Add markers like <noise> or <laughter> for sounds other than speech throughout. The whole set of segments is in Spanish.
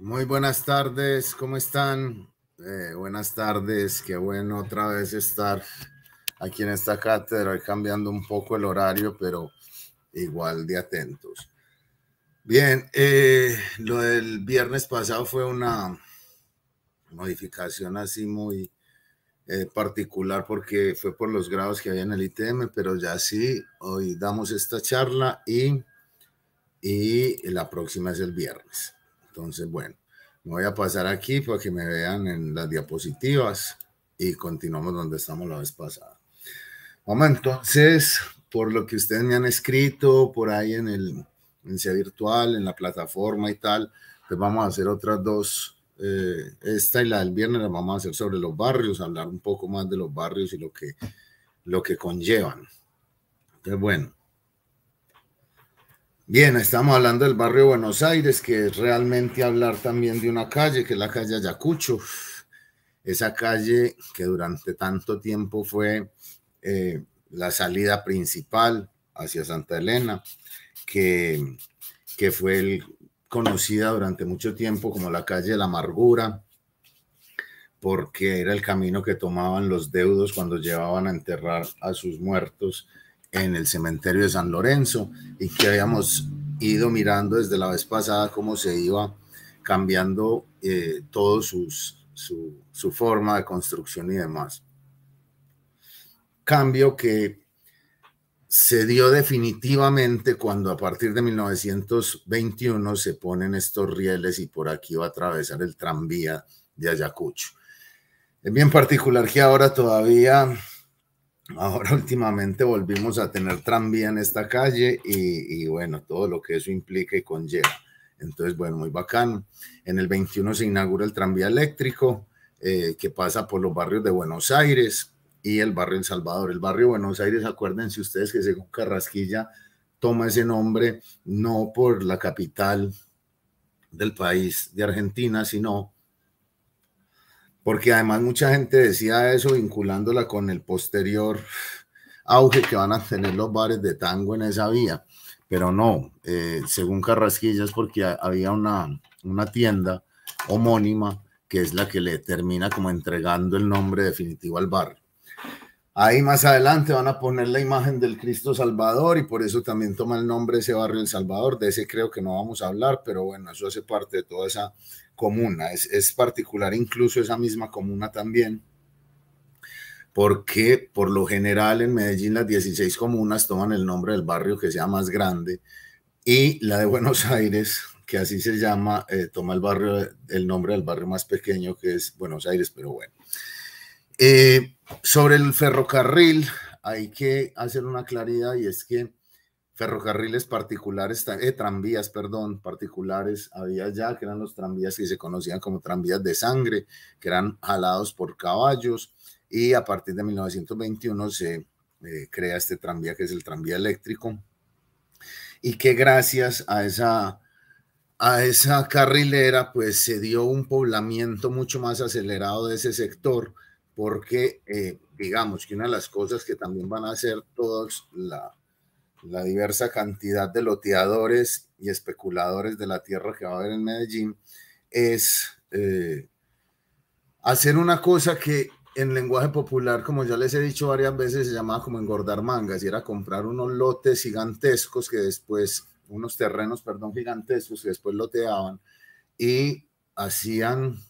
Muy buenas tardes, ¿cómo están? Eh, buenas tardes, qué bueno otra vez estar aquí en esta cátedra, cambiando un poco el horario, pero igual de atentos. Bien, eh, lo del viernes pasado fue una modificación así muy eh, particular porque fue por los grados que había en el ITM, pero ya sí, hoy damos esta charla y, y la próxima es el viernes. Entonces, bueno, me voy a pasar aquí para que me vean en las diapositivas y continuamos donde estamos la vez pasada. Vamos entonces, por lo que ustedes me han escrito por ahí en el en sea virtual, en la plataforma y tal, pues vamos a hacer otras dos. Eh, esta y la del viernes la vamos a hacer sobre los barrios, hablar un poco más de los barrios y lo que, lo que conllevan. Entonces, bueno, Bien, estamos hablando del barrio Buenos Aires, que es realmente hablar también de una calle, que es la calle Ayacucho. Esa calle que durante tanto tiempo fue eh, la salida principal hacia Santa Elena, que, que fue conocida durante mucho tiempo como la calle de la amargura, porque era el camino que tomaban los deudos cuando llevaban a enterrar a sus muertos en el cementerio de San Lorenzo y que habíamos ido mirando desde la vez pasada cómo se iba cambiando eh, todo su, su forma de construcción y demás. Cambio que se dio definitivamente cuando a partir de 1921 se ponen estos rieles y por aquí va a atravesar el tranvía de Ayacucho. Es bien particular que ahora todavía Ahora <laughs> últimamente volvimos a tener tranvía en esta calle y, bueno, todo lo que eso implica y conlleva. Entonces, bueno, muy bacano. En el 21 se inaugura el tranvía eléctrico eh, que pasa por los barrios de Buenos Aires y el barrio El Salvador. El barrio Buenos Aires, acuérdense ustedes que según Carrasquilla toma ese nombre no por la capital del país de Argentina, sino porque además mucha gente decía eso vinculándola con el posterior auge que van a tener los bares de tango en esa vía, pero no, eh, según Carrasquilla es porque había una, una tienda homónima que es la que le termina como entregando el nombre definitivo al barrio. Ahí más adelante van a poner la imagen del Cristo Salvador y por eso también toma el nombre ese barrio El Salvador. De ese creo que no vamos a hablar, pero bueno, eso hace parte de toda esa comuna. Es, particular incluso esa misma comuna también, porque por lo general en Medellín las 16 comunas toman el nombre del barrio que sea más grande y la de Buenos <laughs> Aires, que así se llama, eh, toma el, barrio, el nombre del barrio más pequeño que es Buenos Aires, pero bueno. Eh, sobre el ferrocarril, hay que hacer una claridad y es que ferrocarriles particulares, eh, tranvías, perdón, particulares había ya, que eran los tranvías que se conocían como tranvías de sangre, que eran jalados por caballos y a partir de 1921 se eh, crea este tranvía que es el tranvía eléctrico y que gracias a esa, a esa carrilera pues se dio un poblamiento mucho más acelerado de ese sector porque eh, digamos que una de las cosas que también van a hacer todos la, diversa cantidad de loteadores y especuladores de la tierra que va a haber en Medellín es eh, hacer una cosa que en lenguaje popular, como ya les he dicho varias veces, se llamaba como engordar mangas y era comprar unos lotes gigantescos que después, unos terrenos, perdón, gigantescos que después loteaban y hacían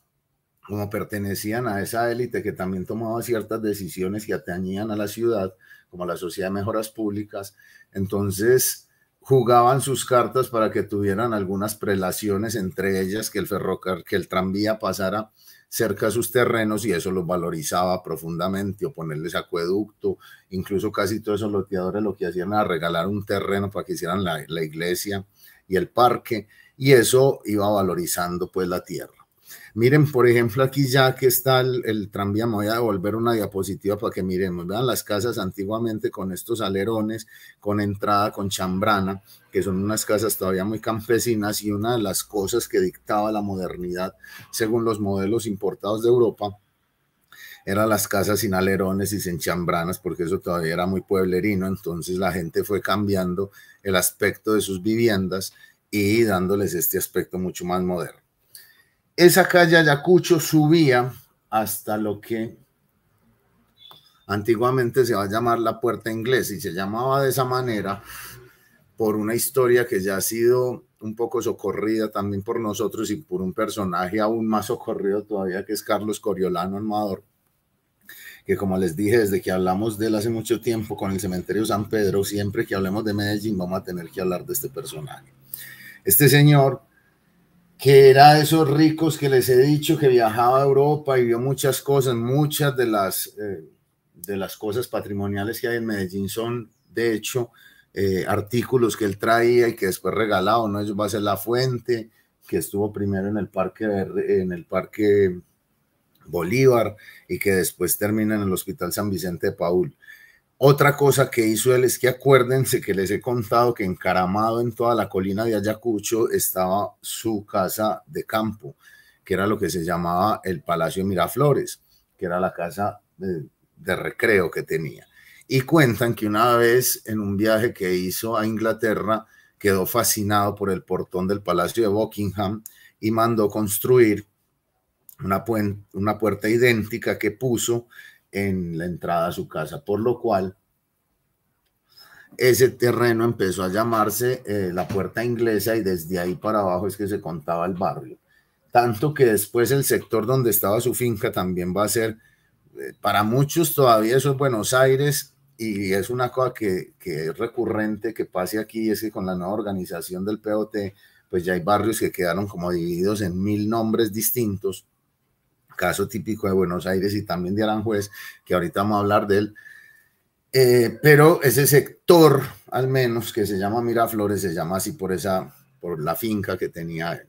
como pertenecían a esa élite que también tomaba ciertas decisiones que atañían a la ciudad, como la Sociedad de Mejoras Públicas, entonces jugaban sus cartas para que tuvieran algunas prelaciones entre ellas, que el ferrocarril, que el tranvía pasara cerca de sus terrenos y eso los valorizaba profundamente, o ponerles acueducto, incluso casi todos esos loteadores lo que hacían era regalar un terreno para que hicieran la, la iglesia y el parque, y eso iba valorizando pues la tierra. Miren, por ejemplo, aquí ya que está el, tranvía, me voy a devolver una diapositiva para que miremos, vean las casas antiguamente con estos alerones, con entrada, con chambrana, que son unas casas todavía muy campesinas y una de las cosas que dictaba la modernidad según los modelos importados de Europa eran las casas sin alerones y sin chambranas, porque eso todavía era muy pueblerino, entonces la gente fue cambiando el aspecto de sus viviendas y dándoles este aspecto mucho más moderno. Esa calle Ayacucho subía hasta lo que antiguamente se va a llamar la puerta inglesa y se llamaba de esa manera por una historia que ya ha sido un poco socorrida también por nosotros y por un personaje aún más socorrido todavía que es Carlos Coriolano Armador, que como les dije desde que hablamos de él hace mucho tiempo con el cementerio San Pedro, siempre que hablemos de Medellín vamos a tener que hablar de este personaje. Este señor que era de esos ricos que les he dicho que viajaba a Europa y vio muchas cosas, muchas de las, eh, de las cosas patrimoniales que hay en Medellín son, de hecho, eh, artículos que él traía y que después regalaba, ¿no? Eso va a ser La Fuente, que estuvo primero en el parque, en el parque Bolívar y que después termina en el Hospital San Vicente de Paul. Otra cosa que hizo él es que acuérdense que les he contado que encaramado en toda la colina de Ayacucho estaba su casa de campo, que era lo que se llamaba el Palacio Miraflores, que era la casa de, recreo que tenía. Y cuentan que una vez en un viaje que hizo a Inglaterra quedó fascinado por el portón del Palacio de Buckingham y mandó construir una puerta idéntica que puso en la entrada a su casa, por lo cual ese terreno empezó a llamarse eh, la puerta inglesa y desde ahí para abajo es que se contaba el barrio. Tanto que después el sector donde estaba su finca también va a ser, eh, para muchos todavía eso es Buenos Aires y es una cosa que, que es recurrente que pase aquí, es que con la nueva organización del POT, pues ya hay barrios que quedaron como divididos en mil nombres distintos caso típico de Buenos Aires y también de Aranjuez, que ahorita vamos a hablar de él. Eh, pero ese sector, al menos, que se llama Miraflores, se llama así por, esa, por la finca que tenía él.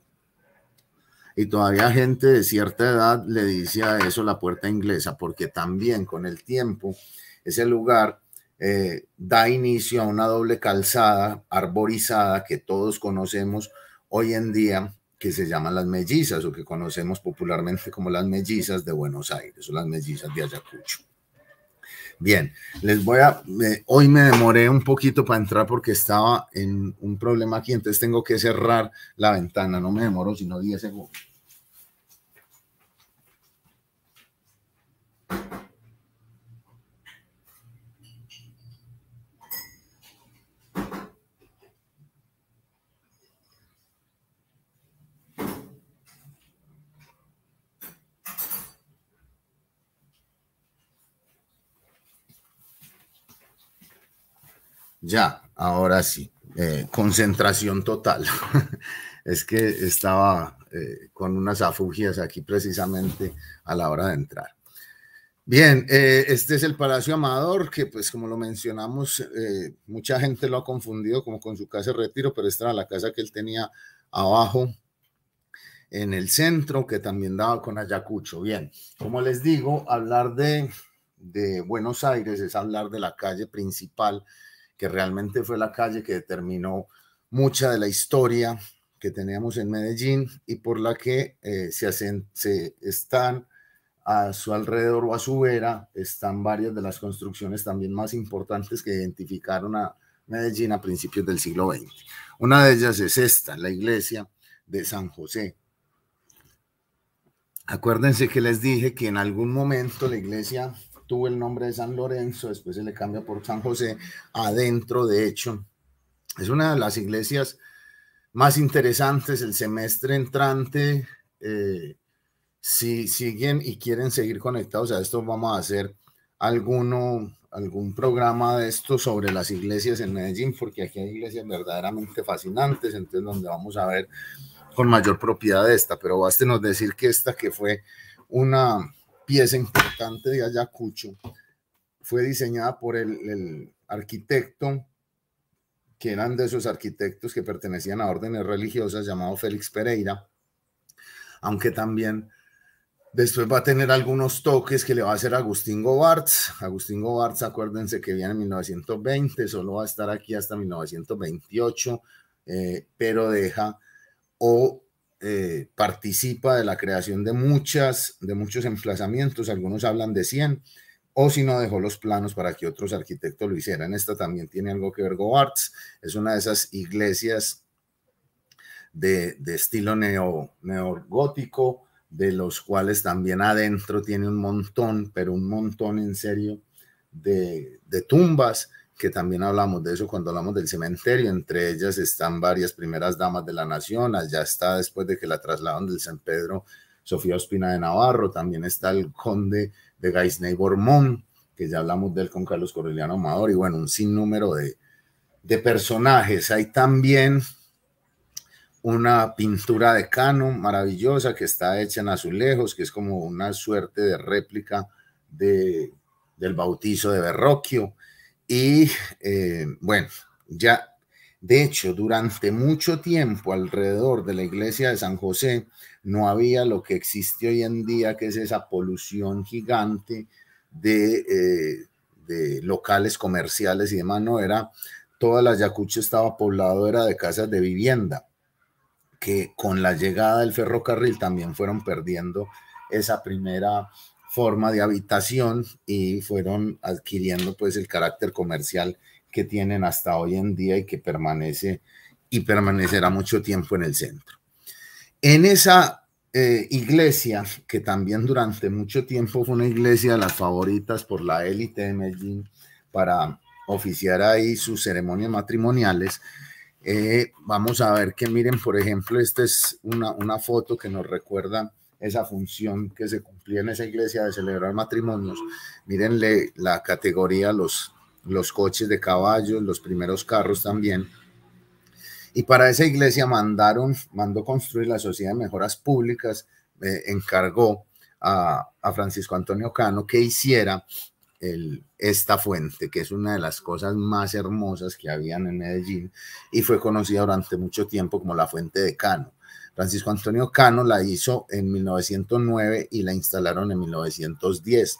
Y todavía gente de cierta edad le dice a eso la puerta inglesa, porque también con el tiempo ese lugar eh, da inicio a una doble calzada arborizada que todos conocemos hoy en día que se llaman las mellizas o que conocemos popularmente como las mellizas de Buenos Aires o las mellizas de Ayacucho. Bien, les voy a, hoy me demoré un poquito para entrar porque estaba en un problema aquí, entonces tengo que cerrar la ventana, no me demoro sino 10 segundos. Ya, ahora sí. Eh, concentración total. <laughs> es que estaba eh, con unas afugias aquí precisamente a la hora de entrar. Bien, eh, este es el Palacio Amador, que pues como lo mencionamos, mucha gente lo ha confundido como con su casa de retiro, pero esta era la casa que él tenía abajo en el centro, que también daba con Ayacucho. Bien, como les digo, hablar de Buenos Aires es hablar de la calle principal que realmente fue la calle que determinó mucha de la historia que teníamos en Medellín y por la que eh, se, hacen, se están a su alrededor o a su vera están varias de las construcciones también más importantes que identificaron a Medellín a principios del siglo XX. Una de ellas es esta, la iglesia de San José. Acuérdense que les dije que en algún momento la iglesia tuvo el nombre de San Lorenzo, después se le cambia por San José, adentro, de hecho. Es una de las iglesias más interesantes el semestre entrante. Eh, si siguen y quieren seguir conectados a esto, vamos a hacer alguno, algún programa de esto sobre las iglesias en Medellín, porque aquí hay iglesias verdaderamente fascinantes, entonces donde vamos a ver con mayor propiedad esta, pero bástenos decir que esta que fue una pieza importante de Ayacucho. Fue diseñada por el, arquitecto, que eran de esos arquitectos que pertenecían a órdenes religiosas, llamado Félix Pereira, aunque también Después va a tener algunos toques que le va a hacer Agustín Gobarts. Agustín Gobarts, acuérdense que viene en 1920, solo va a estar aquí hasta 1928, eh, pero deja o eh, participa de la creación de, muchas, de muchos emplazamientos, algunos hablan de 100, o si no dejó los planos para que otros arquitectos lo hicieran. Esta también tiene algo que ver Arts, es una de esas iglesias de, estilo neo, neogótico, de los cuales también adentro tiene un montón, pero un montón en serio, de tumbas que también hablamos de eso cuando hablamos del cementerio. Entre ellas están varias primeras damas de la nación. Allá está, después de que la trasladaron del San Pedro, Sofía Ospina de Navarro. También está el conde de Gaisney Bormón, que ya hablamos de él con Carlos Correliano Amador. Y bueno, un sinnúmero de, personajes. Hay también una pintura de Cano maravillosa que está hecha en azulejos, que es como una suerte de réplica del bautizo de Berroquio. Y eh, bueno, ya, de hecho, durante mucho tiempo alrededor de la iglesia de San José no había lo que existe hoy en día, que es esa polución gigante de, eh, de locales comerciales y demás, no era, toda la Yacucho estaba poblado, era de casas de vivienda, que con la llegada del ferrocarril también fueron perdiendo esa primera forma de habitación y fueron adquiriendo pues el carácter comercial que tienen hasta hoy en día y que permanece y permanecerá mucho tiempo en el centro. En esa eh, iglesia, que también durante mucho tiempo fue una iglesia de las favoritas por la élite de Medellín para oficiar ahí sus ceremonias matrimoniales, eh, vamos a ver que miren, por ejemplo, esta es una, una foto que nos recuerda esa función que se cumplía en esa iglesia de celebrar matrimonios. Mírenle la categoría, los, los coches de caballos, los primeros carros también. Y para esa iglesia mandaron, mandó construir la Sociedad de Mejoras Públicas, eh, encargó a, a, Francisco Antonio Cano que hiciera el, esta fuente, que es una de las cosas más hermosas que habían en Medellín y fue conocida durante mucho tiempo como la Fuente de Cano. Francisco Antonio Cano la hizo en 1909 y la instalaron en 1910.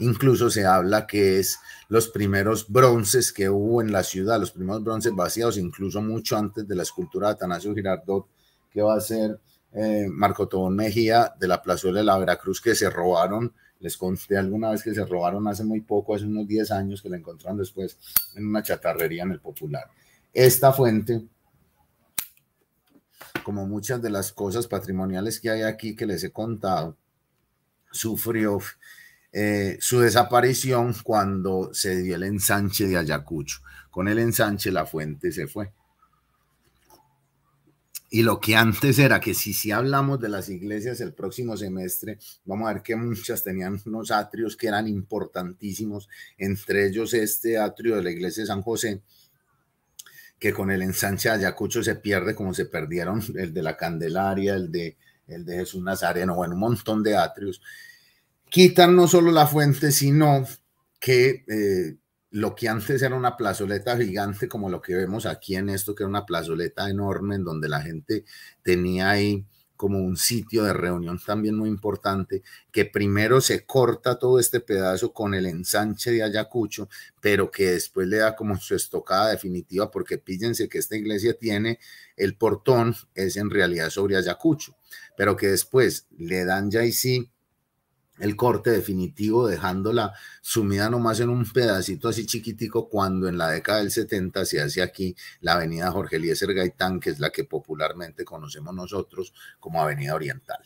Incluso se habla que es los primeros bronces que hubo en la ciudad, los primeros bronces vaciados, incluso mucho antes de la escultura de Atanasio Girardot, que va a ser eh, Marco Tobón Mejía de la plazuela de la Veracruz, que se robaron. Les conté alguna vez que se robaron hace muy poco, hace unos 10 años, que la encontraron después en una chatarrería en el Popular. Esta fuente como muchas de las cosas patrimoniales que hay aquí que les he contado, sufrió eh, su desaparición cuando se dio el ensanche de Ayacucho. Con el ensanche la fuente se fue. Y lo que antes era que si, si hablamos de las iglesias el próximo semestre, vamos a ver que muchas tenían unos atrios que eran importantísimos, entre ellos este atrio de la iglesia de San José, que con el ensanche de Ayacucho se pierde como se perdieron <laughs> el de la Candelaria, el de, el de Jesús Nazareno, bueno, un montón de atrios. Quitan no solo la fuente, sino que eh, lo que antes era una plazoleta gigante, como lo que vemos aquí en esto, que era una plazoleta enorme en donde la gente tenía ahí como un sitio de reunión también muy importante, que primero se corta todo este pedazo con el ensanche de Ayacucho, pero que después le da como su estocada definitiva, porque píllense que esta iglesia tiene el portón, es en realidad sobre Ayacucho, pero que después le dan ya y sí el corte definitivo, dejándola sumida nomás en un pedacito así chiquitico, cuando en la década del 70 se hace aquí la avenida Jorge Eliezer Gaitán, que es la que popularmente conocemos nosotros como Avenida Oriental.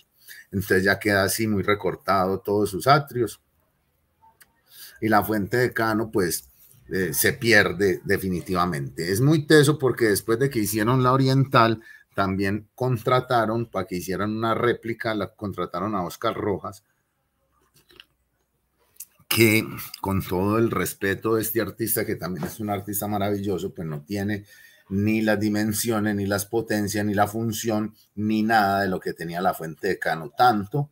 Entonces ya queda así muy recortado todos sus atrios. Y la fuente de Cano, pues, eh, se pierde definitivamente. Es muy teso porque después de que hicieron la Oriental, también contrataron para que hicieran una réplica, la contrataron a Oscar Rojas que con todo el respeto de este artista, que también es un artista maravilloso, pues no tiene ni las dimensiones, ni las potencias, ni la función, ni nada de lo que tenía la fuente de Cano, tanto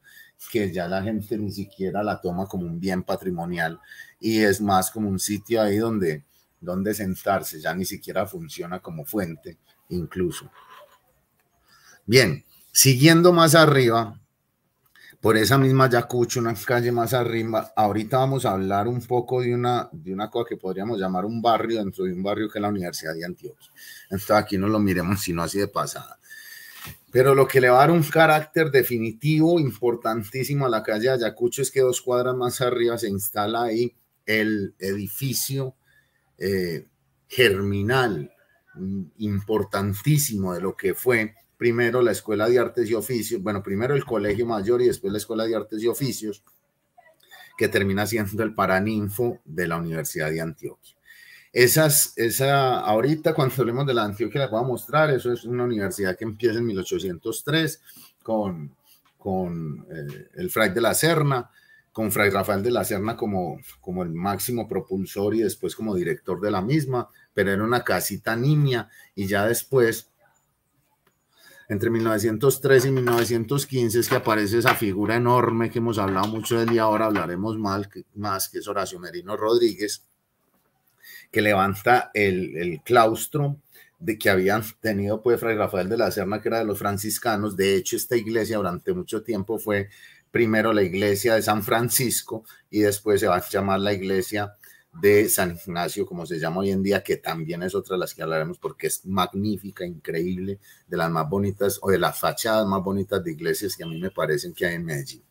que ya la gente ni siquiera la toma como un bien patrimonial y es más como un sitio ahí donde, donde sentarse, ya ni siquiera funciona como fuente incluso. Bien, siguiendo más arriba, por esa misma yacucho una calle más arriba. Ahorita vamos a hablar un poco de una, de una cosa que podríamos llamar un barrio dentro de un barrio que es la Universidad de Antioquia. Entonces aquí no lo miremos sino así de pasada. Pero lo que le va a dar un carácter definitivo, importantísimo a la calle Ayacucho es que dos cuadras más arriba se instala ahí el edificio eh, germinal mm, importantísimo de lo que fue primero la Escuela de Artes y Oficios, bueno, primero el Colegio Mayor y después la Escuela de Artes y Oficios, que termina siendo el Paraninfo de la Universidad de Antioquia. Esas, esa, ahorita cuando hablemos de la Antioquia les voy a mostrar, eso es una universidad que empieza en 1803 con, con eh, el Fray de la Serna, con Fray Rafael de la Serna como, como el máximo propulsor y después como director de la misma, pero era una casita niña y ya después entre 1903 y 1915 es que aparece esa figura enorme que hemos hablado mucho de él y ahora hablaremos más, que es Horacio Merino Rodríguez, que levanta el, el claustro de que habían tenido pues Fray Rafael de la Serna, que era de los franciscanos. De hecho, esta iglesia durante mucho tiempo fue primero la iglesia de San Francisco y después se va a llamar la iglesia de San Ignacio, como se llama hoy en día, que también es otra de las que hablaremos porque es magnífica, increíble, de las más bonitas o de las fachadas más bonitas de iglesias que a mí me parecen que hay en Medellín.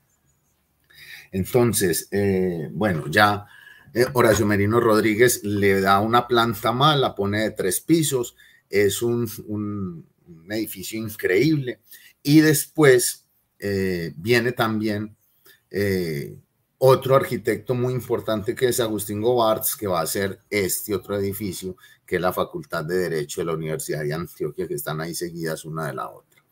Entonces, eh, bueno, ya eh, Horacio Merino Rodríguez le da una planta mala pone de tres pisos, es un, edificio increíble. Y después eh, viene también otro arquitecto muy importante que es Agustín Gobarts, que va a hacer este otro edificio, que es la Facultad de Derecho de la Universidad de Antioquia, que están ahí seguidas una de la otra.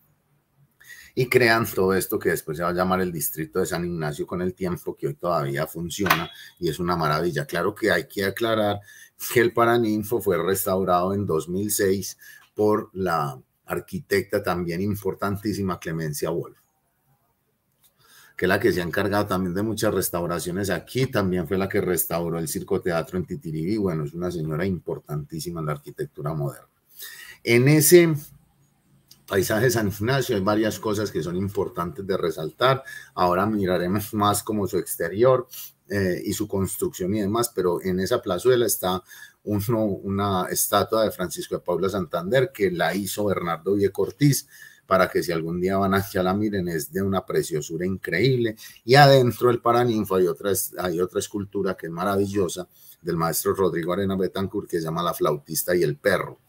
Y crean todo esto que después se va a llamar el Distrito de San Ignacio con el tiempo, que hoy todavía funciona y es una maravilla. Claro que hay que aclarar que el Paraninfo fue restaurado en 2006 por la arquitecta también importantísima Clemencia Wolf que es la que se ha encargado también de muchas restauraciones aquí, también fue la que restauró el Circo Teatro en Titiribí, bueno, es una señora importantísima en la arquitectura moderna. En ese paisaje San Ignacio hay varias cosas que son importantes de resaltar, ahora miraremos más como su exterior eh, y su construcción y demás, pero en esa plazuela está uno, una estatua de Francisco de Paula Santander que la hizo Bernardo Viecortiz, para que si algún día van a la miren, es de una preciosura increíble. Y adentro el Paraninfo hay otra, hay otra escultura que es maravillosa del maestro Rodrigo Arena Betancourt que se llama La flautista y el perro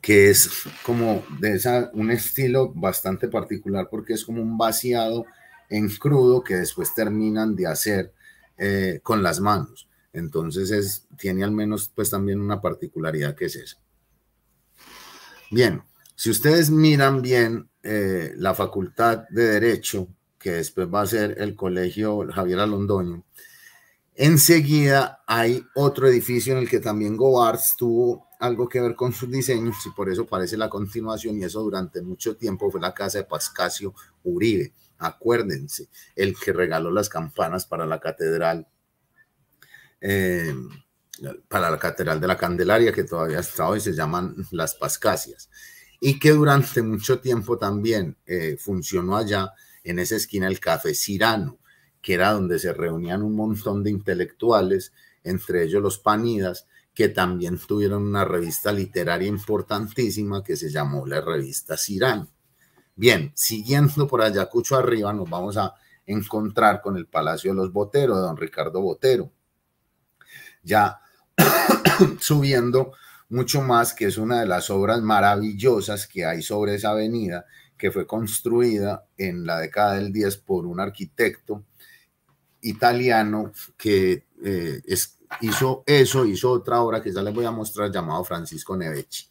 que es como de esa, un estilo bastante particular porque es como un vaciado en crudo que después terminan de hacer eh, con las manos. Entonces es, tiene al menos pues también una particularidad que es esa. Bien, si ustedes miran bien eh, la Facultad de Derecho, que después va a ser el Colegio Javier Alondoño, enseguida hay otro edificio en el que también Gobarts tuvo algo que ver con sus diseños y por eso parece la continuación y eso durante mucho tiempo fue la casa de Pascasio Uribe, acuérdense, el que regaló las campanas para la catedral, eh, para la catedral de la Candelaria que todavía está hoy se llaman las Pascasias y que durante mucho tiempo también eh, funcionó allá en esa esquina el Café Cirano, que era donde se reunían un montón de intelectuales, entre ellos los panidas, que también tuvieron una revista literaria importantísima que se llamó la revista Cirano. Bien, siguiendo por Ayacucho arriba, nos vamos a encontrar con el Palacio de los Boteros, de don Ricardo Botero. Ya <coughs> subiendo mucho más que es una de las obras maravillosas que hay sobre esa avenida, que fue construida en la década del 10 por un arquitecto italiano que eh, hizo eso, hizo otra obra que ya les voy a mostrar llamado Francisco Nevechi.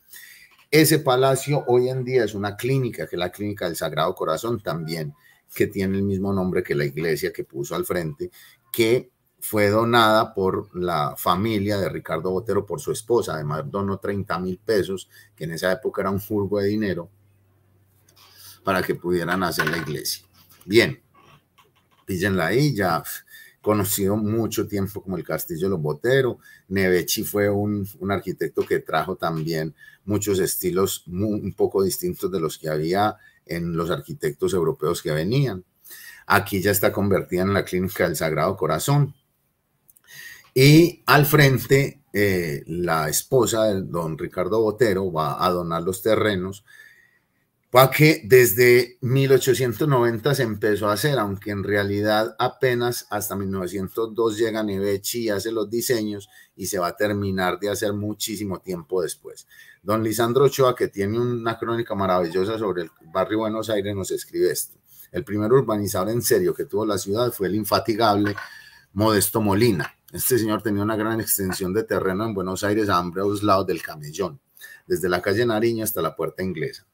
Ese palacio hoy en día es una clínica, que es la clínica del Sagrado Corazón también, que tiene el mismo nombre que la iglesia que puso al frente, que fue donada por la familia de Ricardo Botero, por su esposa. Además, donó 30 mil pesos, que en esa época era un furgo de dinero, para que pudieran hacer la iglesia. Bien, píllenla ahí, ya conocido mucho tiempo como el Castillo de los Botero, Nevechi fue un, arquitecto que trajo también muchos estilos un poco distintos de los que había en los arquitectos europeos que venían. Aquí ya está convertida en la Clínica del Sagrado Corazón, y al frente, eh, la esposa del don Ricardo Botero va a donar los terrenos para que desde 1890 se empezó a hacer, aunque en realidad apenas hasta 1902 llega Nevechi y hace los diseños y se va a terminar de hacer muchísimo tiempo después. Don Lisandro Ochoa, que tiene una crónica maravillosa sobre el barrio Buenos Aires, nos escribe esto. El primer urbanizador en serio que tuvo la ciudad fue el infatigable Modesto Molina este señor tenía una gran extensión de terreno en Buenos Aires a ambos lados del camellón, desde la calle Nariño hasta la puerta inglesa.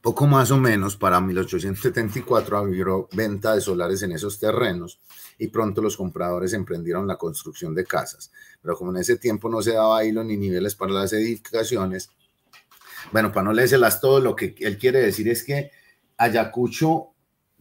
Poco más o menos para 1874 abrió venta de solares en esos terrenos y pronto los compradores emprendieron la construcción de casas. Pero como en ese tiempo no se daba hilo ni niveles para las edificaciones, bueno, para no leérselas todo, lo que él quiere decir es que Ayacucho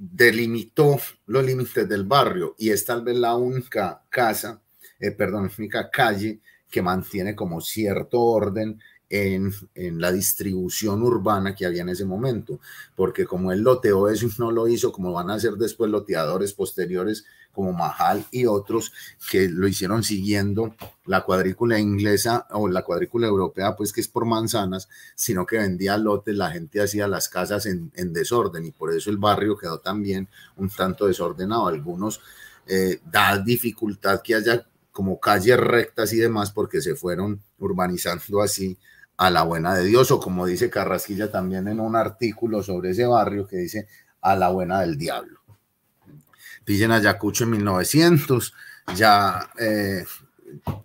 delimitó los límites del barrio y es tal vez la única casa, eh, perdón, única calle que mantiene como cierto orden en, la distribución urbana que había en ese momento, porque como él loteó eso <laughs> no lo hizo, como van a hacer después loteadores posteriores como Majal y otros que lo hicieron siguiendo la cuadrícula inglesa o la cuadrícula europea, pues que es por manzanas, sino que vendía lotes, la gente hacía las casas en, desorden y por eso el barrio quedó también un tanto desordenado. Algunos eh, da dificultad que haya como calles rectas y demás porque se fueron urbanizando así a la buena de Dios, o como dice Carrasquilla también en un artículo sobre ese barrio que dice a la buena del diablo. Pillen Ayacucho en 1900, ya eh,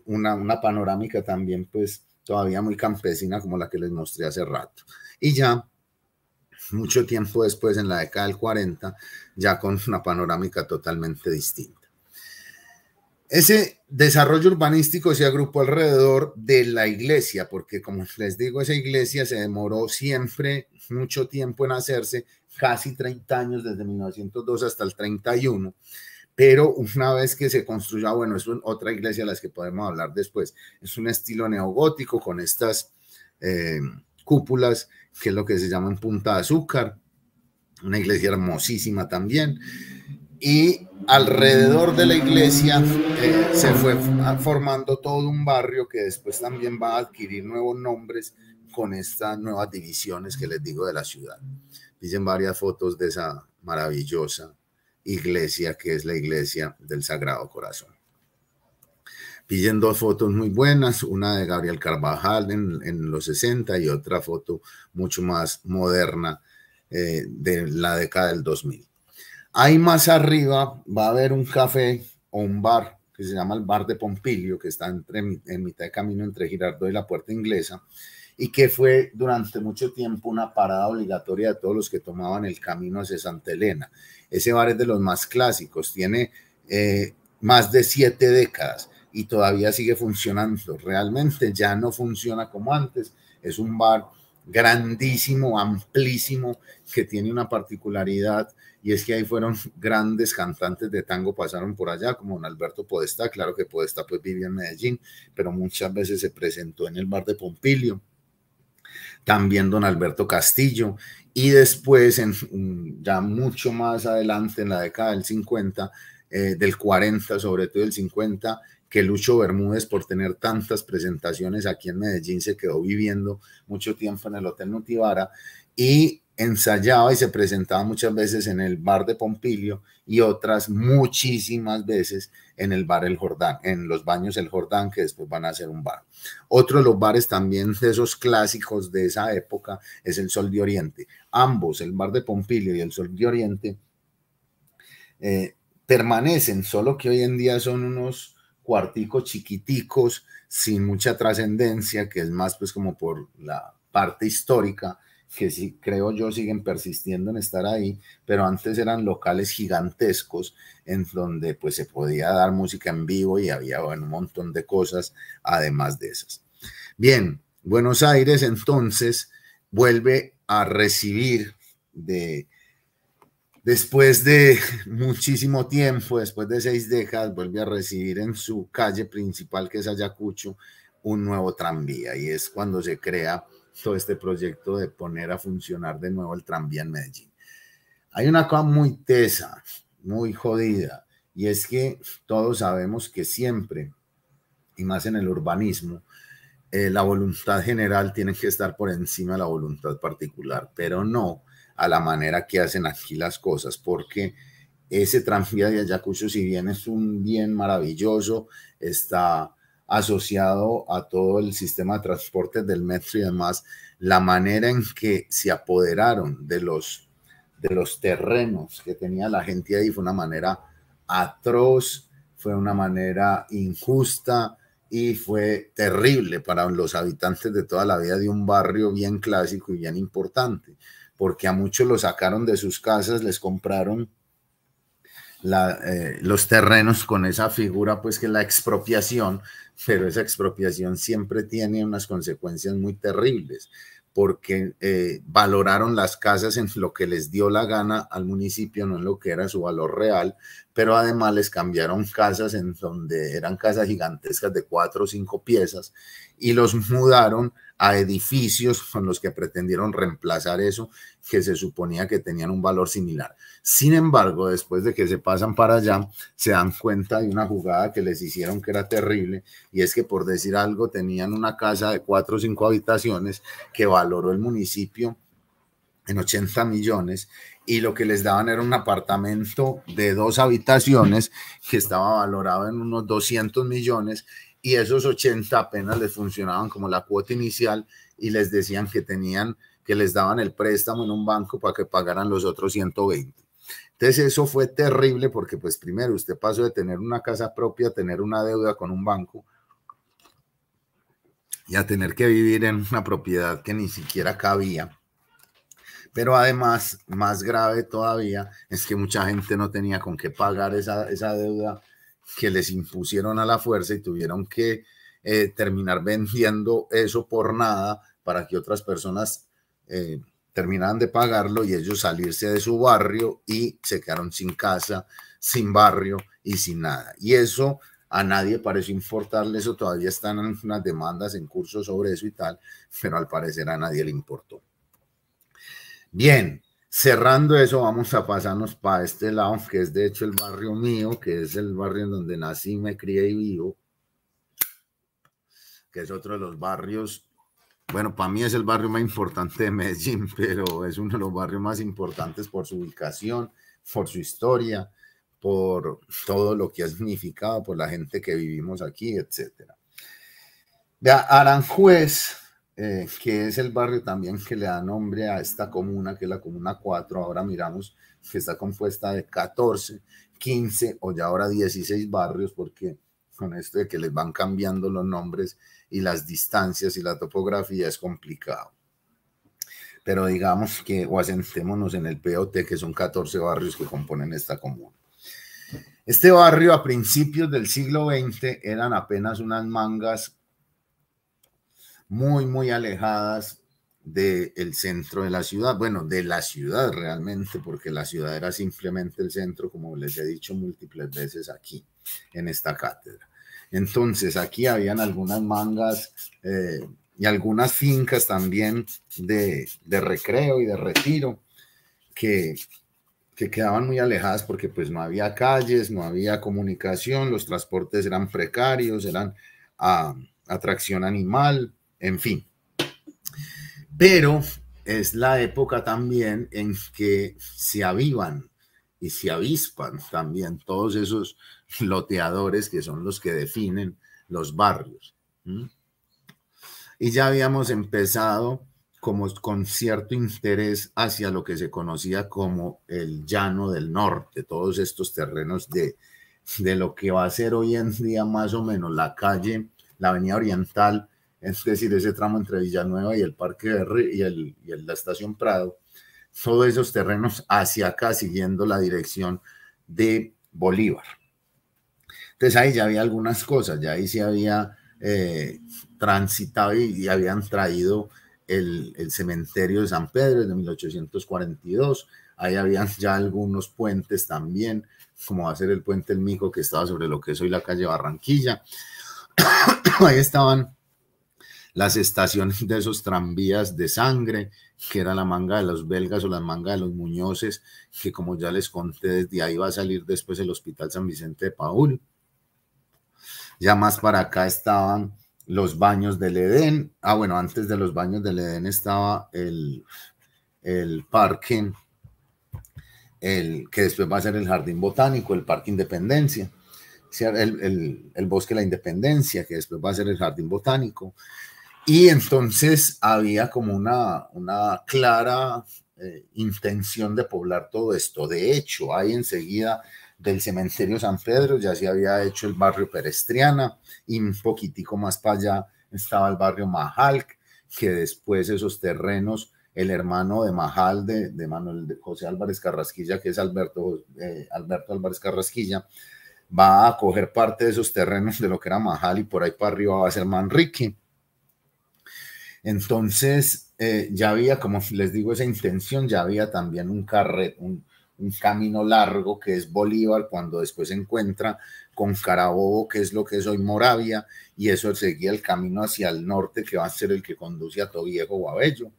una, una panorámica también pues todavía muy campesina como la que les mostré hace rato. Y ya mucho tiempo después, en la década del 40, ya con una panorámica totalmente distinta. Ese desarrollo urbanístico se agrupó alrededor de la iglesia, porque como les digo, esa iglesia se demoró siempre mucho tiempo en hacerse, casi 30 años, desde 1902 hasta el 31, pero una vez que se construyó, bueno, es otra iglesia a las que podemos hablar después, es un estilo neogótico con estas eh, cúpulas, que es lo que se llaman punta de azúcar, una iglesia hermosísima también y alrededor de la iglesia eh, se fue formando todo un barrio que después también va a adquirir nuevos nombres con estas nuevas divisiones que les digo de la ciudad. Dicen varias fotos de esa maravillosa iglesia que es la iglesia del Sagrado Corazón. Pillen dos fotos muy buenas, una de Gabriel Carvajal en, los 60 y otra foto mucho más moderna eh, de la década del 2000. Ahí más arriba va a haber un café o un bar que se llama el Bar de Pompilio, que está entre, en mitad de camino entre Girardo y la Puerta Inglesa, y que fue durante mucho tiempo una parada obligatoria de todos los que tomaban el camino hacia Santa Elena. Ese bar es de los más clásicos, tiene eh, más de siete décadas y todavía sigue funcionando. Realmente ya no funciona como antes, es un bar grandísimo, amplísimo, que tiene una particularidad y es que ahí fueron <laughs> grandes cantantes de tango, pasaron por allá, como don Alberto Podestá, claro que Podestá pues vivía en Medellín, pero muchas veces se presentó en el bar de Pompilio, también don Alberto Castillo, y después, en, ya mucho más adelante, en la década del 50, eh, del 40, sobre todo del 50, que Lucho Bermúdez, por tener tantas presentaciones aquí en Medellín, se quedó viviendo mucho tiempo en el Hotel Nutibara, y ensayaba y se presentaba muchas veces en el bar de Pompilio y otras muchísimas veces en el bar El Jordán, en los baños El Jordán, que después van a ser un bar. Otro de los bares también de esos clásicos de esa época es el Sol de Oriente. Ambos, el bar de Pompilio y el Sol de Oriente, eh, permanecen, solo que hoy en día son unos cuarticos chiquiticos, sin mucha trascendencia, que es más pues como por la parte histórica que sí, creo yo siguen persistiendo en estar ahí, pero antes eran locales gigantescos en donde pues se podía dar música en vivo y había un montón de cosas además de esas. Bien, Buenos Aires entonces vuelve a recibir de después de muchísimo tiempo, después de seis décadas, vuelve a recibir en su calle principal, que es Ayacucho, un nuevo tranvía. Y es cuando se crea todo este proyecto de poner a funcionar de nuevo el tranvía en Medellín. Hay una cosa muy tesa, muy jodida, y es que todos sabemos que siempre, y más en el urbanismo, eh, la voluntad general tiene que estar por encima de la voluntad particular, pero no a la manera que hacen aquí las cosas, porque ese tranvía de Ayacucho, si bien es un bien maravilloso, está asociado a todo el sistema de transporte del metro y demás, la manera en que se apoderaron de los, de los terrenos que tenía la gente ahí fue una manera atroz, fue una manera injusta y fue terrible para los habitantes de toda la vida de un barrio bien clásico y bien importante, porque a muchos los sacaron de sus casas, les compraron eh, los terrenos con esa figura, pues que la expropiación pero esa expropiación siempre tiene unas consecuencias muy terribles, porque eh, valoraron las casas en lo que les dio la gana al municipio, no en lo que era su valor real, pero además les cambiaron casas en donde eran casas gigantescas de cuatro o cinco piezas y los mudaron a edificios con los que pretendieron reemplazar eso que se suponía que tenían un valor similar. Sin embargo, después de que se pasan para allá, se dan cuenta de una jugada que les hicieron que era terrible y es que por decir algo tenían una casa de cuatro o cinco habitaciones que valoró el municipio en 80 millones y lo que les daban era un apartamento de dos habitaciones que estaba valorado en unos 200 millones y esos 80 apenas les funcionaban como la cuota inicial y les decían que tenían, que les daban el préstamo en un banco para que pagaran los otros 120. Entonces eso fue terrible porque pues primero usted pasó de tener una casa propia a tener una deuda con un banco y a tener que vivir en una propiedad que ni siquiera cabía. Pero además, más grave todavía, es que mucha gente no tenía con qué pagar esa, esa deuda que les impusieron a la fuerza y tuvieron que eh, terminar vendiendo eso por nada para que otras personas eh, terminaran de pagarlo y ellos salirse de su barrio y se quedaron sin casa, sin barrio y sin nada. Y eso a nadie pareció importarle eso, todavía están unas demandas en curso sobre eso y tal, pero al parecer a nadie le importó. Bien, cerrando eso, vamos a pasarnos para este lado, que es de hecho el barrio mío, que es el barrio en donde nací, me crié y vivo, que es otro de los barrios. Bueno, para mí es el barrio más importante de Medellín, <laughs> pero es uno de los barrios más importantes por su ubicación, por su historia, por todo lo que ha significado, por la gente que vivimos aquí, etc. De Aranjuez, eh, que es el barrio también que le da nombre a esta comuna, que es la comuna 4. Ahora miramos que está compuesta de 14, 15 o ya ahora 16 barrios, porque con esto de que les van cambiando los nombres y las distancias y la topografía es complicado. Pero digamos que, o asentémonos en el POT, que son 14 barrios que componen esta comuna. Este barrio a principios del siglo XX eran apenas unas mangas muy, muy alejadas del centro de la ciudad, bueno, de la ciudad realmente, porque la ciudad era simplemente el centro, como les he dicho múltiples veces aquí, en esta cátedra. Entonces, aquí habían algunas mangas eh, y algunas fincas también de, de recreo y de retiro que, que quedaban muy alejadas porque pues no había calles, no había comunicación, los transportes eran precarios, eran a, ah, a animal, en fin. Pero es la época también en que se avivan y se avispan también todos esos loteadores que son los que definen los barrios. Y ya habíamos empezado como con cierto interés hacia lo que se conocía como el llano del norte, todos estos terrenos de, de lo que va a ser hoy en día más o menos la calle, la avenida oriental es decir, ese tramo entre Villanueva y el Parque y, la Estación Prado, todos esos terrenos hacia acá siguiendo la dirección de Bolívar. Entonces ahí ya había algunas cosas, ya ahí se había eh, transitado y, habían traído el, cementerio de San Pedro de 1842, ahí habían ya algunos puentes también, como va a ser el puente El Mijo, que estaba sobre lo que es hoy la calle Barranquilla. <coughs> ahí estaban las estaciones de esos tranvías de sangre, que era la manga de los belgas o la manga de los muñoces, que como ya les conté, desde ahí va a salir después el Hospital San Vicente de Paul. Ya más para acá estaban los baños del Edén. Ah, bueno, antes de los baños del Edén estaba el, parque, el, que después va a ser el Jardín Botánico, el Parque Independencia, el, el, el Bosque de la Independencia, que después va a ser el Jardín Botánico, y entonces había como una, una clara eh, intención de poblar todo esto. De hecho, ahí enseguida del cementerio San Pedro ya se había hecho el barrio Perestriana y un poquitico más para allá estaba el barrio Majal, que después esos terrenos, el hermano de Majal, de, Manuel José Álvarez Carrasquilla, que es Alberto, eh, Alberto Álvarez Carrasquilla, va a coger parte de esos terrenos de lo que era Majal y por ahí para arriba va a ser Manrique entonces, eh, ya había, como les digo, esa intención, ya había también un, carret, un, camino largo que es Bolívar, cuando después se encuentra con Carabobo, que es lo que es hoy Moravia, y eso seguía el camino hacia el norte, que va a ser el que conduce a Tobiego o a Bello.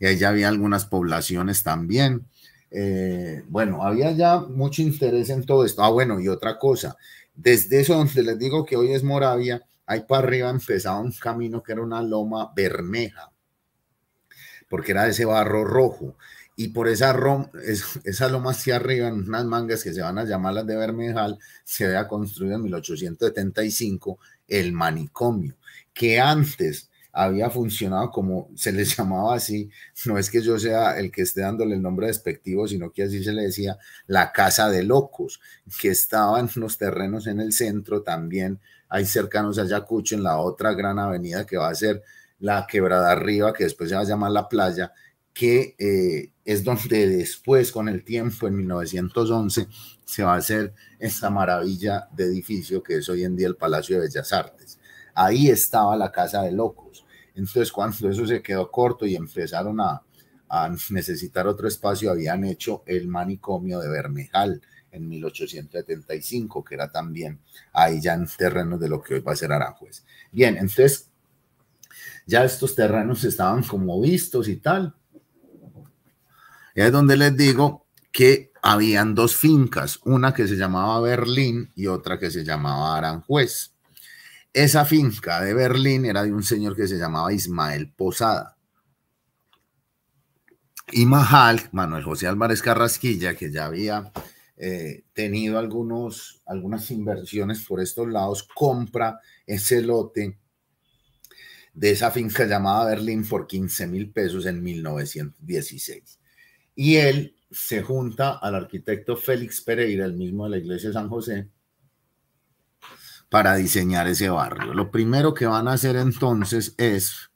Y ahí ya había algunas poblaciones también. Eh, bueno, había ya mucho interés en todo esto. Ah, bueno, y otra cosa, desde eso donde les digo que hoy es Moravia, ahí para arriba empezaba un camino que era una loma bermeja, porque era ese barro rojo. Y por esa, rom, esa loma hacia arriba, en unas mangas que se van a llamar las de Bermejal, se había construido en 1875 el manicomio, que antes había funcionado como se les <laughs> llamaba así, no es que yo sea el que esté dándole el nombre despectivo, sino que así se le decía la casa de locos, que estaba en terrenos en el centro también ahí cercanos a Ayacucho, en la otra gran avenida que va a ser la quebrada arriba, que después se va a llamar la playa, que eh, es donde después, con el tiempo, en 1911, se va a hacer esta maravilla de edificio que es hoy en día el Palacio de Bellas Artes. Ahí estaba la Casa de Locos. Entonces, cuando eso se quedó corto y empezaron a, a necesitar otro espacio, habían hecho el manicomio de Bermejal, en 1875, que era también ahí ya en terrenos de lo que hoy va a ser Aranjuez. Bien, entonces ya estos terrenos estaban como vistos y tal. Y es donde les digo que habían dos fincas, una que se llamaba Berlín y otra que se llamaba Aranjuez. Esa finca de Berlín era de un señor que se llamaba Ismael Posada. Y Mahal, Manuel José Álvarez Carrasquilla, que ya había eh, tenido algunos, algunas inversiones por estos lados, compra ese lote de esa finca llamada Berlín por 15 mil pesos en 1916. Y él se junta al arquitecto Félix Pereira, el mismo de la iglesia de San José, para diseñar ese barrio. Lo primero que van a hacer entonces es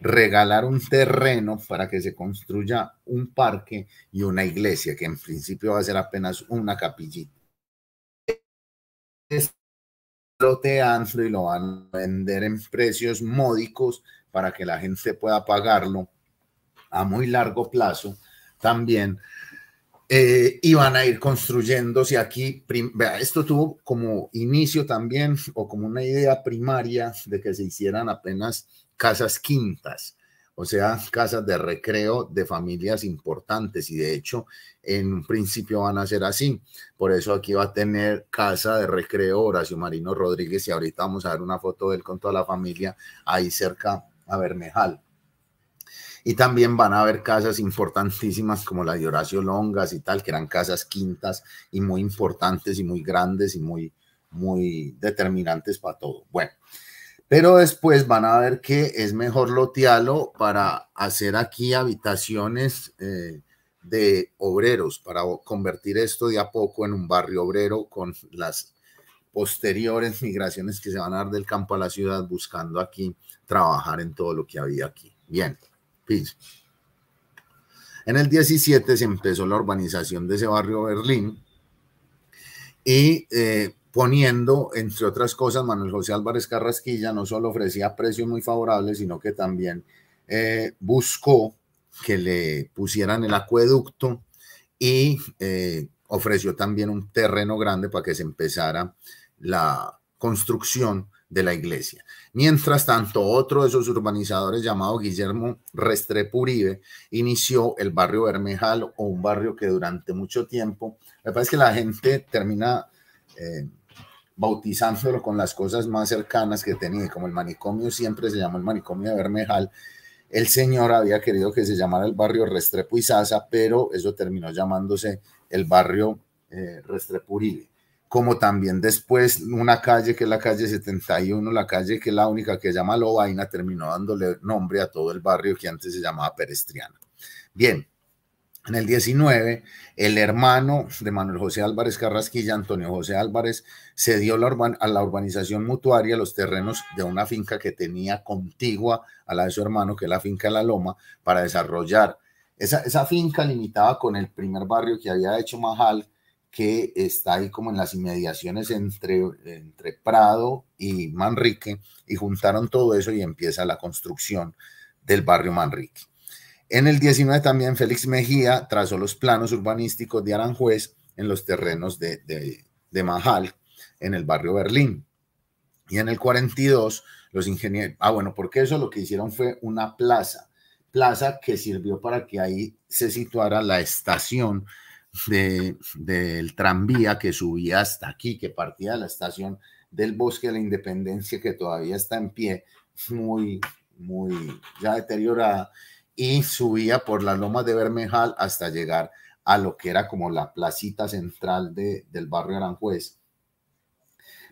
regalar un terreno para que se construya un parque y una iglesia, que en principio va a ser apenas una capillita. Loteando y lo van a vender en precios módicos para que la gente pueda pagarlo a muy largo plazo también. Eh, y van a ir construyéndose aquí. Esto tuvo como inicio también o como una idea primaria de que se hicieran apenas casas quintas, o sea, casas de recreo de familias importantes y de hecho en un principio van a ser así. Por eso aquí va a tener casa de recreo Horacio Marino Rodríguez y ahorita vamos a ver una foto de él con toda la familia ahí cerca a Bermejal. Y también van a haber casas importantísimas como la de Horacio Longas y tal, que eran casas quintas y muy importantes y muy grandes y muy, muy determinantes para todo. Bueno, pero después van a ver que es mejor lotearlo para hacer aquí habitaciones eh, de obreros, para convertir esto de a poco en un barrio obrero con las posteriores <laughs> migraciones que se van a dar del campo a la ciudad buscando aquí trabajar en todo lo que había aquí. Bien, En el 17 se empezó la urbanización de ese barrio Berlín y eh, poniendo, entre otras cosas, Manuel José Álvarez Carrasquilla no solo ofrecía precios muy favorables, sino que también eh, buscó que le pusieran el acueducto y eh, ofreció también un terreno grande para que se empezara la construcción de la iglesia. Mientras tanto, otro de esos urbanizadores llamado Guillermo Restrepuribe inició el barrio Bermejal o un barrio que durante mucho tiempo, me parece que la gente termina eh, bautizándolo con las cosas más cercanas que tenía, como el manicomio siempre se llamó el manicomio de Bermejal, el señor había querido que se llamara el barrio Restrepo y Sasa, pero eso terminó llamándose el barrio eh, Restrepo Uribe. Como también después una calle que es la calle 71, la calle que es la única que se llama Lobaina, terminó dándole nombre a todo el barrio que antes se llamaba Perestriana. Bien, en el 19, el hermano de Manuel José Álvarez Carrasquilla, Antonio José Álvarez, cedió a la urbanización mutuaria los terrenos de una finca que tenía contigua a la de su hermano, que es la finca La Loma, para desarrollar. Esa, finca limitaba con el primer barrio que había hecho Majal, que está ahí como en las inmediaciones entre, entre Prado y Manrique, y juntaron todo eso y empieza la construcción del barrio Manrique. En el 19 también Félix Mejía trazó los planos urbanísticos de Aranjuez en los terrenos de, de, en el barrio Berlín. Y en el 42, los ingenieros, ah bueno, porque eso lo que hicieron fue una plaza, plaza que sirvió para que ahí se situara la estación del tranvía que subía hasta aquí, que partía de la estación del Bosque de la Independencia, que todavía está en pie, muy, muy ya deteriorada, y subía por las lomas de Bermejal hasta llegar a lo que era como la placita central del barrio Aranjuez,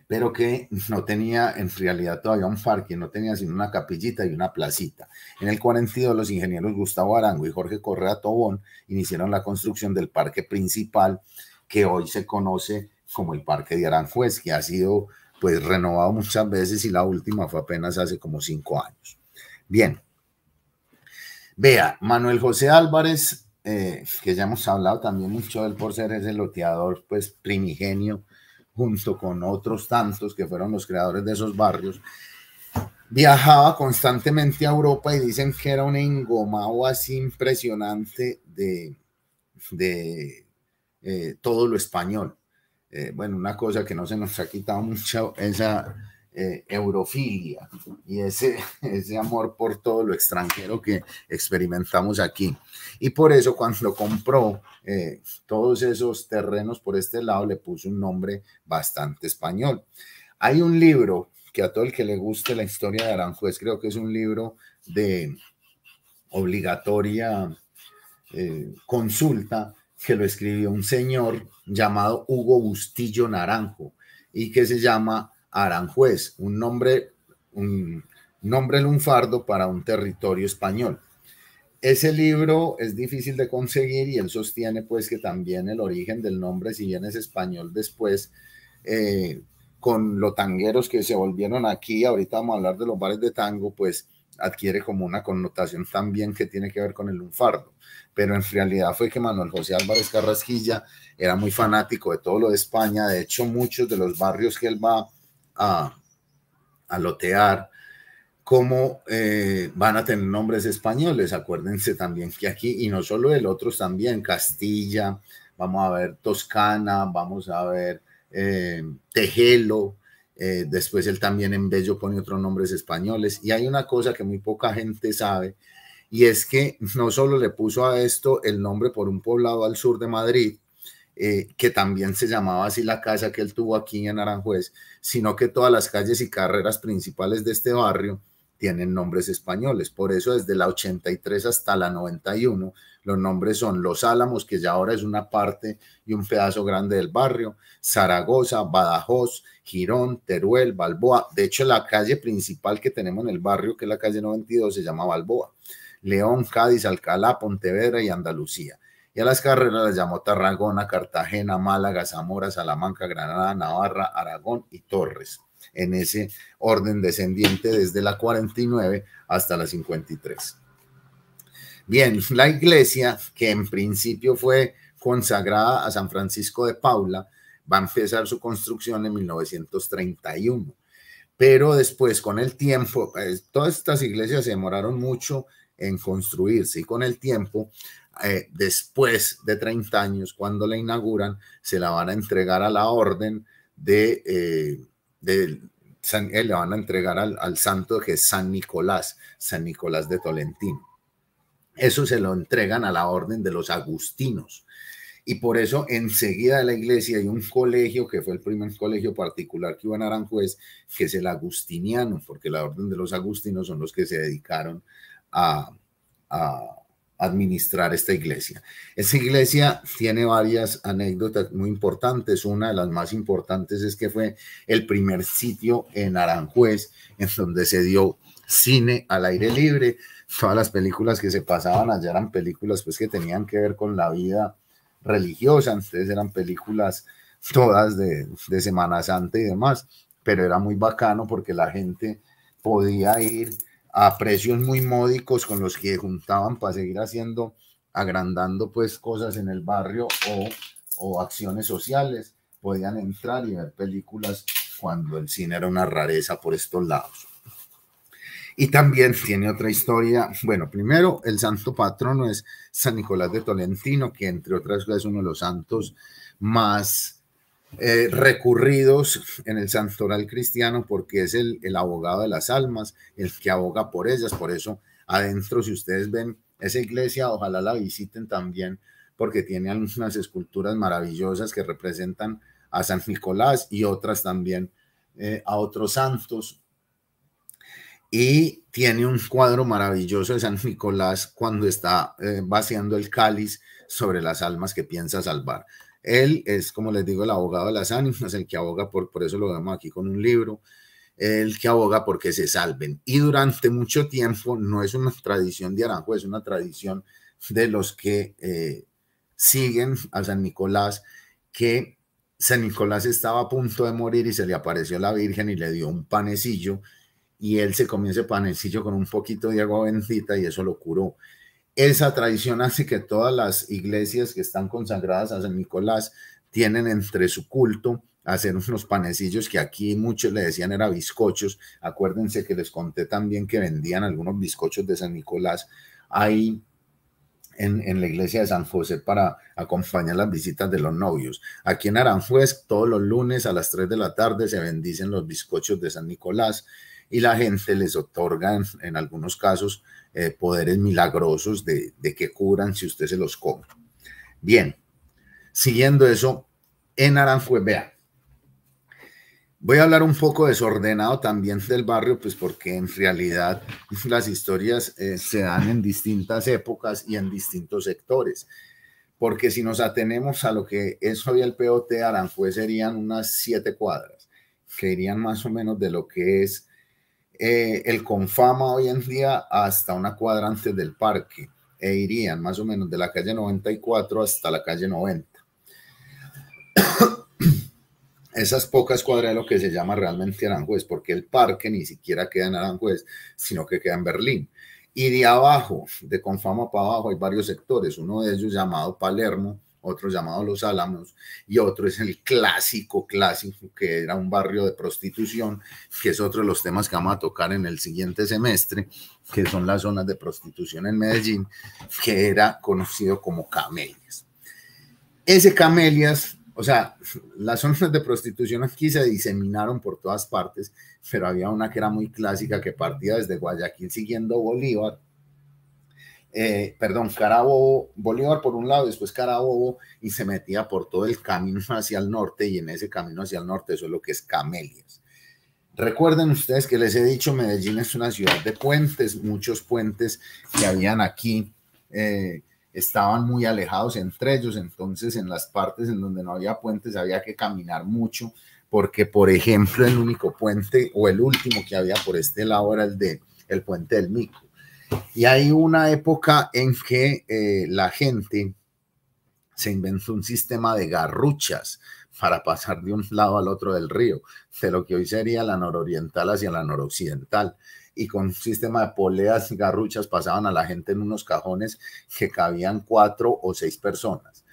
pero que no tenía en realidad todavía un parque, no tenía sino una capillita y una placita. En el 42 los ingenieros Gustavo Arango y Jorge Correa Tobón iniciaron la construcción del parque principal que hoy se conoce como el Parque de Aranjuez, que ha sido pues renovado muchas veces y la última fue apenas hace como cinco años. Bien, Vea, Manuel José Álvarez, eh, que ya hemos hablado también mucho de él por ser ese loteador, pues primigenio, junto con otros tantos que fueron los creadores de esos barrios, viajaba constantemente a Europa y dicen que era un engomado así impresionante de, eh, todo lo español. Eh, bueno, una cosa que no se nos ha quitado mucho, esa, eh, eurofilia y ese, <laughs> ese amor por todo lo extranjero que experimentamos aquí. Y por eso cuando compró eh, todos esos terrenos por este lado le puso un nombre bastante español. Hay un libro que a todo el que le guste la historia de Aranjuez, creo que es un libro de obligatoria eh, consulta que lo escribió un señor llamado Hugo Bustillo Naranjo y que se llama Aranjuez, un nombre, un nombre lunfardo para un territorio español. Ese libro es difícil de conseguir y él sostiene pues que también el origen del nombre, si bien es español después, eh, con los tangueros que se volvieron aquí, ahorita vamos a hablar de los bares de tango, pues adquiere como una connotación también que tiene que ver con el lunfardo. Pero en realidad fue que Manuel José Álvarez Carrasquilla era muy fanático de todo lo de España. De hecho, muchos de los barrios que él va a, lotear, cómo eh, van a tener nombres españoles. Acuérdense también que aquí, y no solo el otros también, Castilla, vamos a ver Toscana, vamos a ver eh, Tejelo, eh, después él también en Bello pone otros nombres españoles. Y hay una cosa que muy poca gente sabe, y es que no solo le puso a esto el nombre por un poblado al sur de Madrid, eh, que también se llamaba así la casa que él tuvo aquí en Aranjuez, sino que todas las calles y carreras principales de este barrio tienen nombres españoles. Por eso desde la 83 hasta la 91 los nombres son Los Álamos, que ya ahora es una parte y un pedazo grande del barrio, Zaragoza, Badajoz, Girón, Teruel, Balboa. De hecho, la calle principal que tenemos en el barrio, que es la calle 92, se llama Balboa. León, Cádiz, Alcalá, Pontevedra y Andalucía y a las carreras las llamó Tarragona, Cartagena, Málaga, Zamora, Salamanca, Granada, Navarra, Aragón y Torres, en ese orden descendiente desde la 49 hasta la 53. Bien, la iglesia, que en principio fue consagrada a San Francisco de Paula, va a empezar su construcción en 1931. Pero después, con el tiempo, pues, todas estas iglesias se demoraron mucho en construirse y con el tiempo eh, después de 30 años, cuando la inauguran, se la van a entregar a la orden de, eh, San, eh, le van a entregar al, santo que es San Nicolás, San Nicolás de Tolentín. Eso se lo entregan a la orden de los agustinos. Y por eso enseguida de la iglesia hay un colegio, que fue el primer colegio particular que hubo en Aranjuez, que es el agustiniano, porque la orden de los agustinos son los que se dedicaron a administrar esta iglesia. Esta iglesia tiene varias anécdotas muy importantes. Una de las más importantes es que fue el primer sitio en Aranjuez en donde se dio cine al aire libre. Todas las películas que se pasaban allá eran películas pues que tenían que ver con la vida religiosa. Entonces eran películas todas de, de Semana Santa y demás. Pero era muy bacano porque la gente podía ir a precios muy módicos con los que juntaban para seguir haciendo, agrandando pues cosas en el barrio o, o acciones sociales, podían entrar y ver películas cuando el cine era una rareza por estos lados. Y también tiene otra historia. Bueno, primero, el santo patrono es San Nicolás de Tolentino, que entre otras cosas es uno de los santos más eh, recurridos en el santoral cristiano porque es el, abogado de las almas, el que aboga por ellas. Por eso, adentro, si ustedes ven esa iglesia, ojalá la visiten también porque tiene algunas esculturas maravillosas que representan a San Nicolás y otras también eh, a otros santos. Y tiene un cuadro maravilloso de San Nicolás cuando está eh, vaciando el cáliz sobre las almas que piensa salvar. Él es, como les digo, el abogado de las ánimas, el que aboga por, por eso lo vemos aquí con un libro, el que aboga porque se salven. Y durante mucho tiempo no es una tradición de Aranjo, es una tradición de los que eh, siguen a San Nicolás, que San Nicolás estaba a punto de morir y se le apareció la Virgen y le dio un panecillo y él se comió ese panecillo con un poquito de agua bendita y eso lo curó. Esa tradición hace que todas las iglesias que están consagradas a San Nicolás tienen entre su culto hacer unos panecillos que aquí muchos le decían era bizcochos. Acuérdense que les conté también que vendían algunos bizcochos de San Nicolás ahí en, la iglesia de San José para acompañar las visitas de los novios. Aquí en Aranjuez todos los lunes a las 3 de la tarde se bendicen los bizcochos de San Nicolás y la gente les otorga en algunos casos eh, poderes milagrosos de, que curan si usted se los come. Bien, siguiendo eso, en Aranjuez, vea, voy a hablar un poco desordenado también del barrio, pues porque en realidad <laughs> las historias eh, se dan en distintas épocas y en distintos sectores porque si nos atenemos a lo que es hoy el POT Aranjuez serían unas siete cuadras, que irían más o menos de lo que es eh, el Confama hoy en día hasta una cuadra antes del parque e irían más o menos de la calle 94 hasta la calle 90. <coughs> Esas pocas cuadras de lo que se llama realmente Aranjuez, porque el parque ni siquiera queda en Aranjuez, sino que queda en Berlín. Y de abajo, de Confama para abajo, hay varios sectores, uno de ellos llamado Palermo, otro llamado Los Álamos, y otro es el clásico, clásico, que era un barrio de prostitución, que es otro de los temas que vamos a tocar en el siguiente semestre, que son las zonas de prostitución en Medellín, que era conocido como Camelias. Ese Camelias, o sea, las zonas de prostitución aquí se diseminaron por todas partes, pero había una que era muy clásica, que partía desde Guayaquil siguiendo Bolívar eh, perdón, Carabobo, Bolívar por un lado, después Carabobo, y se metía por todo el camino <laughs> hacia el norte, y en ese camino hacia el norte, eso es lo que es Camelias. Recuerden ustedes que les he dicho, Medellín es una ciudad de puentes, muchos puentes que habían aquí eh, estaban muy alejados entre ellos, entonces en las partes en donde no había puentes había que caminar mucho, porque por ejemplo el único puente o el último que había por este lado era el de el puente del Mico y hay una época en que eh, la gente se inventó un sistema de garruchas para pasar de un lado al otro del río, de lo que hoy sería la nororiental hacia la noroccidental. Y con un sistema de poleas, y garruchas, pasaban a la gente en unos cajones que cabían cuatro o seis personas.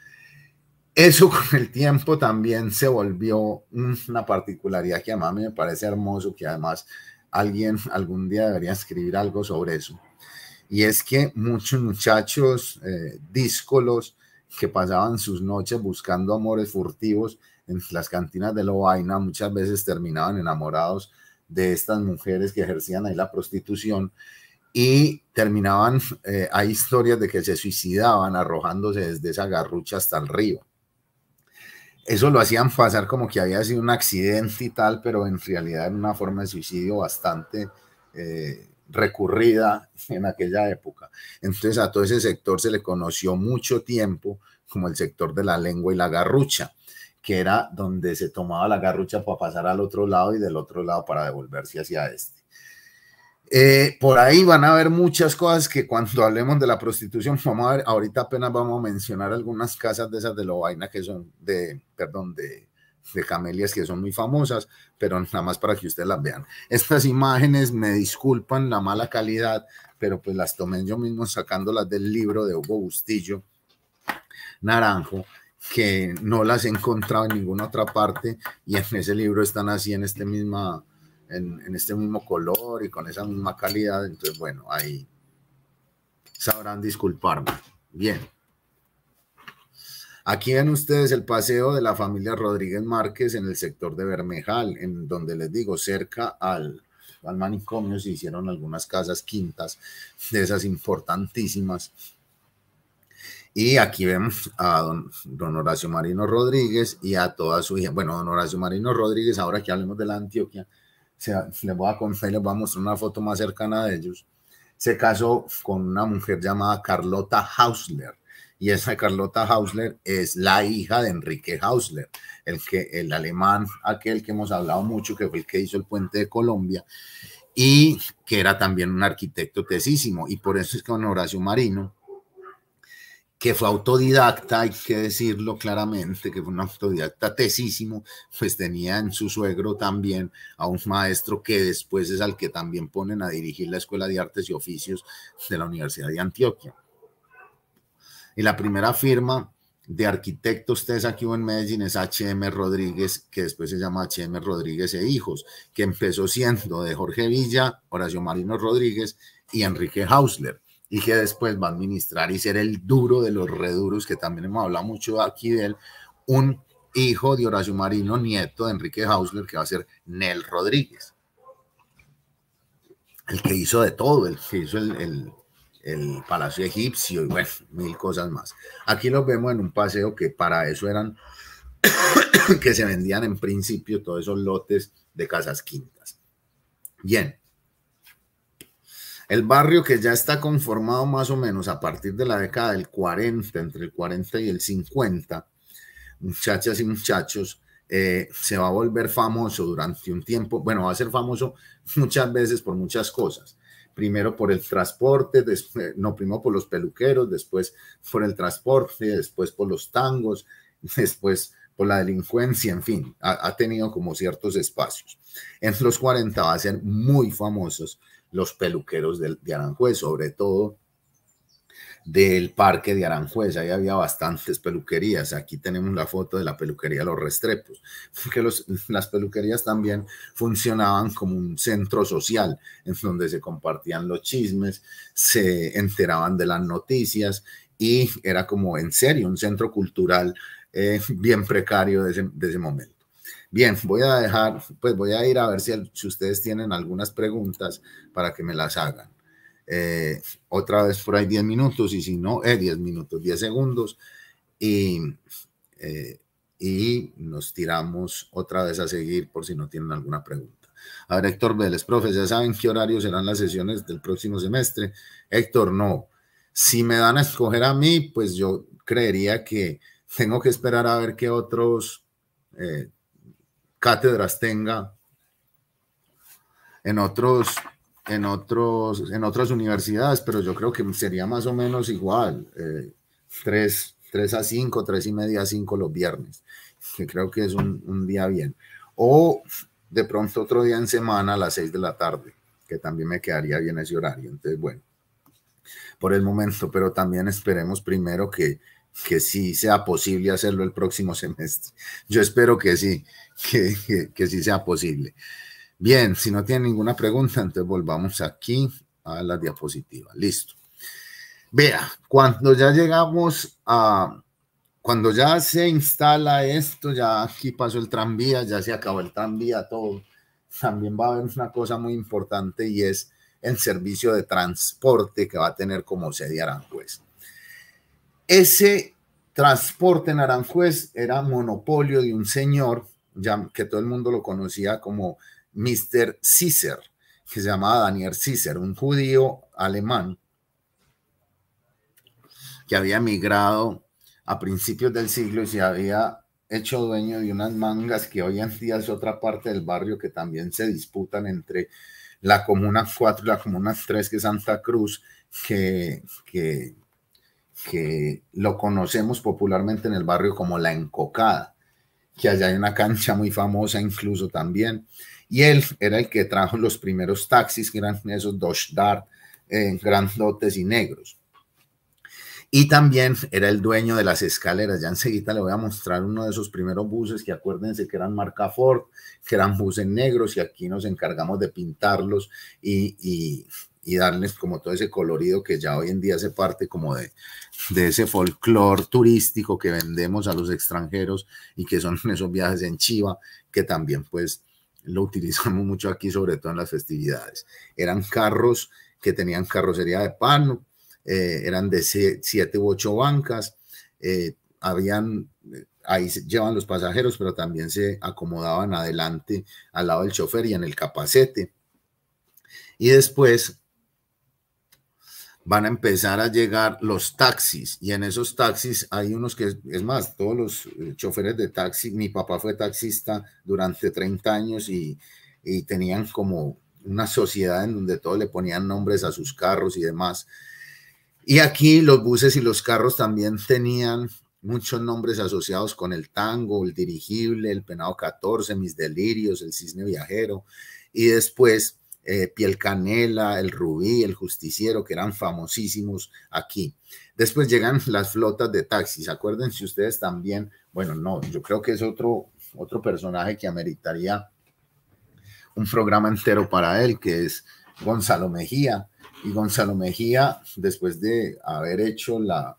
Eso con el tiempo también se volvió una particularidad que a mí me parece hermoso, que además alguien algún día debería escribir algo sobre eso y es que muchos muchachos eh, díscolos que pasaban sus noches buscando amores furtivos en las cantinas de Lobaina, muchas veces terminaban enamorados de estas mujeres que ejercían ahí la prostitución y terminaban, eh, hay historias de que se suicidaban arrojándose desde esa garrucha hasta el río. Eso lo hacían pasar como que había sido un accidente y tal, pero en realidad era una forma de suicidio bastante eh, recurrida en aquella época. Entonces a todo ese sector se le conoció mucho tiempo como el sector de la lengua y la garrucha, que era donde se tomaba la garrucha para pasar al otro lado y del otro lado para devolverse hacia este. Eh, por ahí van a haber muchas cosas que cuando hablemos de la prostitución, vamos a ver, ahorita apenas vamos a mencionar algunas casas de esas de vaina que son de, perdón, de de camelias que son muy famosas, pero nada más para que ustedes las vean. Estas imágenes, me disculpan la mala calidad, pero pues las tomé yo mismo sacándolas del libro de Hugo Bustillo Naranjo, que no las he encontrado en ninguna otra parte y en ese libro están así en este misma... En, en este mismo color y con esa misma calidad, entonces bueno, ahí sabrán disculparme. Bien. Aquí ven ustedes el paseo de la familia Rodríguez Márquez en el sector de Bermejal, en donde les digo, cerca al, al manicomio se hicieron algunas casas quintas de esas importantísimas. Y aquí vemos a don, don, Horacio Marino Rodríguez y a toda su hija. Bueno, don Horacio Marino Rodríguez, ahora que hablemos de la Antioquia, voy a les voy a mostrar una foto más cercana de ellos. Se casó con una mujer llamada Carlota Hausler y esa Carlota Hausler es la hija de Enrique Hausler, el, que, el alemán, aquel que hemos hablado mucho, que fue el que hizo el puente de Colombia y que era también un arquitecto tesísimo. Y por eso es que don Horacio Marino, que fue autodidacta, hay que decirlo claramente, que fue un autodidacta tesísimo, pues tenía en su suegro también a un maestro que después es al que también ponen a dirigir la Escuela de Artes y Oficios de la Universidad de Antioquia. Y la primera firma de arquitectos ustedes aquí en Medellín es HM Rodríguez, que después se llama HM Rodríguez e Hijos, que empezó siendo de Jorge Villa, Horacio Marino Rodríguez y Enrique Hausler, y que después va a administrar y ser el duro de los reduros, que también hemos hablado mucho aquí de él, un hijo de Horacio Marino, nieto de Enrique Hausler, que va a ser Nel Rodríguez. El que hizo de todo, el que hizo el el Palacio Egipcio y bueno, mil cosas más. Aquí los vemos en un paseo que para eso eran <coughs> que se vendían en principio todos esos lotes de casas quintas. Bien. El barrio que ya está conformado más o menos a partir de la década del 40, entre el 40 y el 50, muchachas y muchachos, eh, se va a volver famoso durante un tiempo. Bueno, va a ser famoso muchas veces por muchas cosas primero por el transporte, después, <laughs> no, primero por los peluqueros, después por el transporte, después por los tangos, <laughs> después por la delincuencia, en fin, ha, tenido como ciertos espacios. En los 40 va a ser muy famosos los peluqueros de Aranjuez, sobre todo del parque de Aranjuez. Ahí había bastantes peluquerías. Aquí tenemos la foto de la peluquería Los Restrepos, porque <laughs> las peluquerías también funcionaban como un centro social en donde se compartían los chismes, se enteraban de las noticias y era como en serio un centro cultural eh, bien precario de ese, momento. Bien, voy a dejar, pues voy a ir a ver si ustedes tienen algunas preguntas para que me las hagan. Eh, otra vez por ahí 10 minutos y si no, eh, 10 minutos, 10 segundos y, eh, y nos tiramos otra vez a seguir por si no tienen alguna pregunta. A ver, Héctor Vélez, profe, ¿ya saben qué horario serán las sesiones del próximo semestre? Héctor, no. Si me dan a escoger a mí, pues yo creería que tengo que esperar a ver qué otros eh, cátedras tenga en otros en, otros, en otras universidades, pero yo creo que sería más o menos igual, eh, 3, a 5, 3 y media a 5 los viernes, que creo que es un, día bien. O de pronto otro día en semana a las 6 de la tarde, que también me quedaría bien ese horario. Entonces, bueno, por el momento, pero también esperemos primero que, que sí sea posible hacerlo el próximo <laughs> semestre. Yo espero que sí, que, que, que sí sea posible. Bien, si no tiene ninguna pregunta, entonces volvamos aquí a la diapositiva. Listo. Vea, cuando ya llegamos a, cuando ya se instala esto, ya aquí pasó el tranvía, ya se acabó el tranvía, todo. También va a haber una cosa muy importante y es el servicio de transporte que va a tener como sede Aranjuez. Ese transporte en Aranjuez era monopolio de un señor ya, que todo el mundo lo conocía como Mr. Cicer, que se llamaba Daniel Cicer, un judío alemán que había migrado a principios del siglo y se había hecho dueño de unas mangas que hoy en día es otra parte del barrio que también se disputan entre la Comuna 4 y la Comuna 3, que es Santa Cruz, que, que, que lo conocemos popularmente en el barrio como la Encocada, que allá hay una cancha muy famosa incluso también y él era el que trajo los primeros taxis, que eran esos Dodge Dart, grandes eh, grandotes y negros. Y también era el dueño de las escaleras. Ya enseguida le voy a mostrar uno de esos primeros buses que acuérdense que eran marca Ford, que eran buses negros y aquí nos encargamos de pintarlos y, darles como todo ese colorido que ya hoy en día hace parte como de, de ese folclor turístico que vendemos a los extranjeros y que son <laughs> esos viajes en Chiva que también pues lo utilizamos <laughs> mucho aquí, sobre todo en las festividades. Eran carros que tenían carrocería de pano, eh, eran de siete u ocho bancas, eh, habían, eh, ahí llevan los pasajeros, pero también se acomodaban adelante al lado del chofer y en el capacete. Y después van a empezar a llegar los taxis y en esos taxis hay unos que, es más, todos los eh, choferes de taxi, mi papá fue taxista durante 30 años y, y tenían como una sociedad en donde todos le ponían nombres a sus carros y demás. Y aquí los buses y los carros también tenían muchos nombres asociados con el tango, el dirigible, el penado 14, mis delirios, el cisne viajero. Y después eh, Piel Canela, el Rubí, el Justiciero, que eran famosísimos aquí. Después llegan <laughs> las flotas de taxis. Acuérdense ustedes también, bueno, no, yo creo que es otro, otro personaje que ameritaría un programa entero para él, que es Gonzalo Mejía. Y Gonzalo Mejía, después de haber hecho la,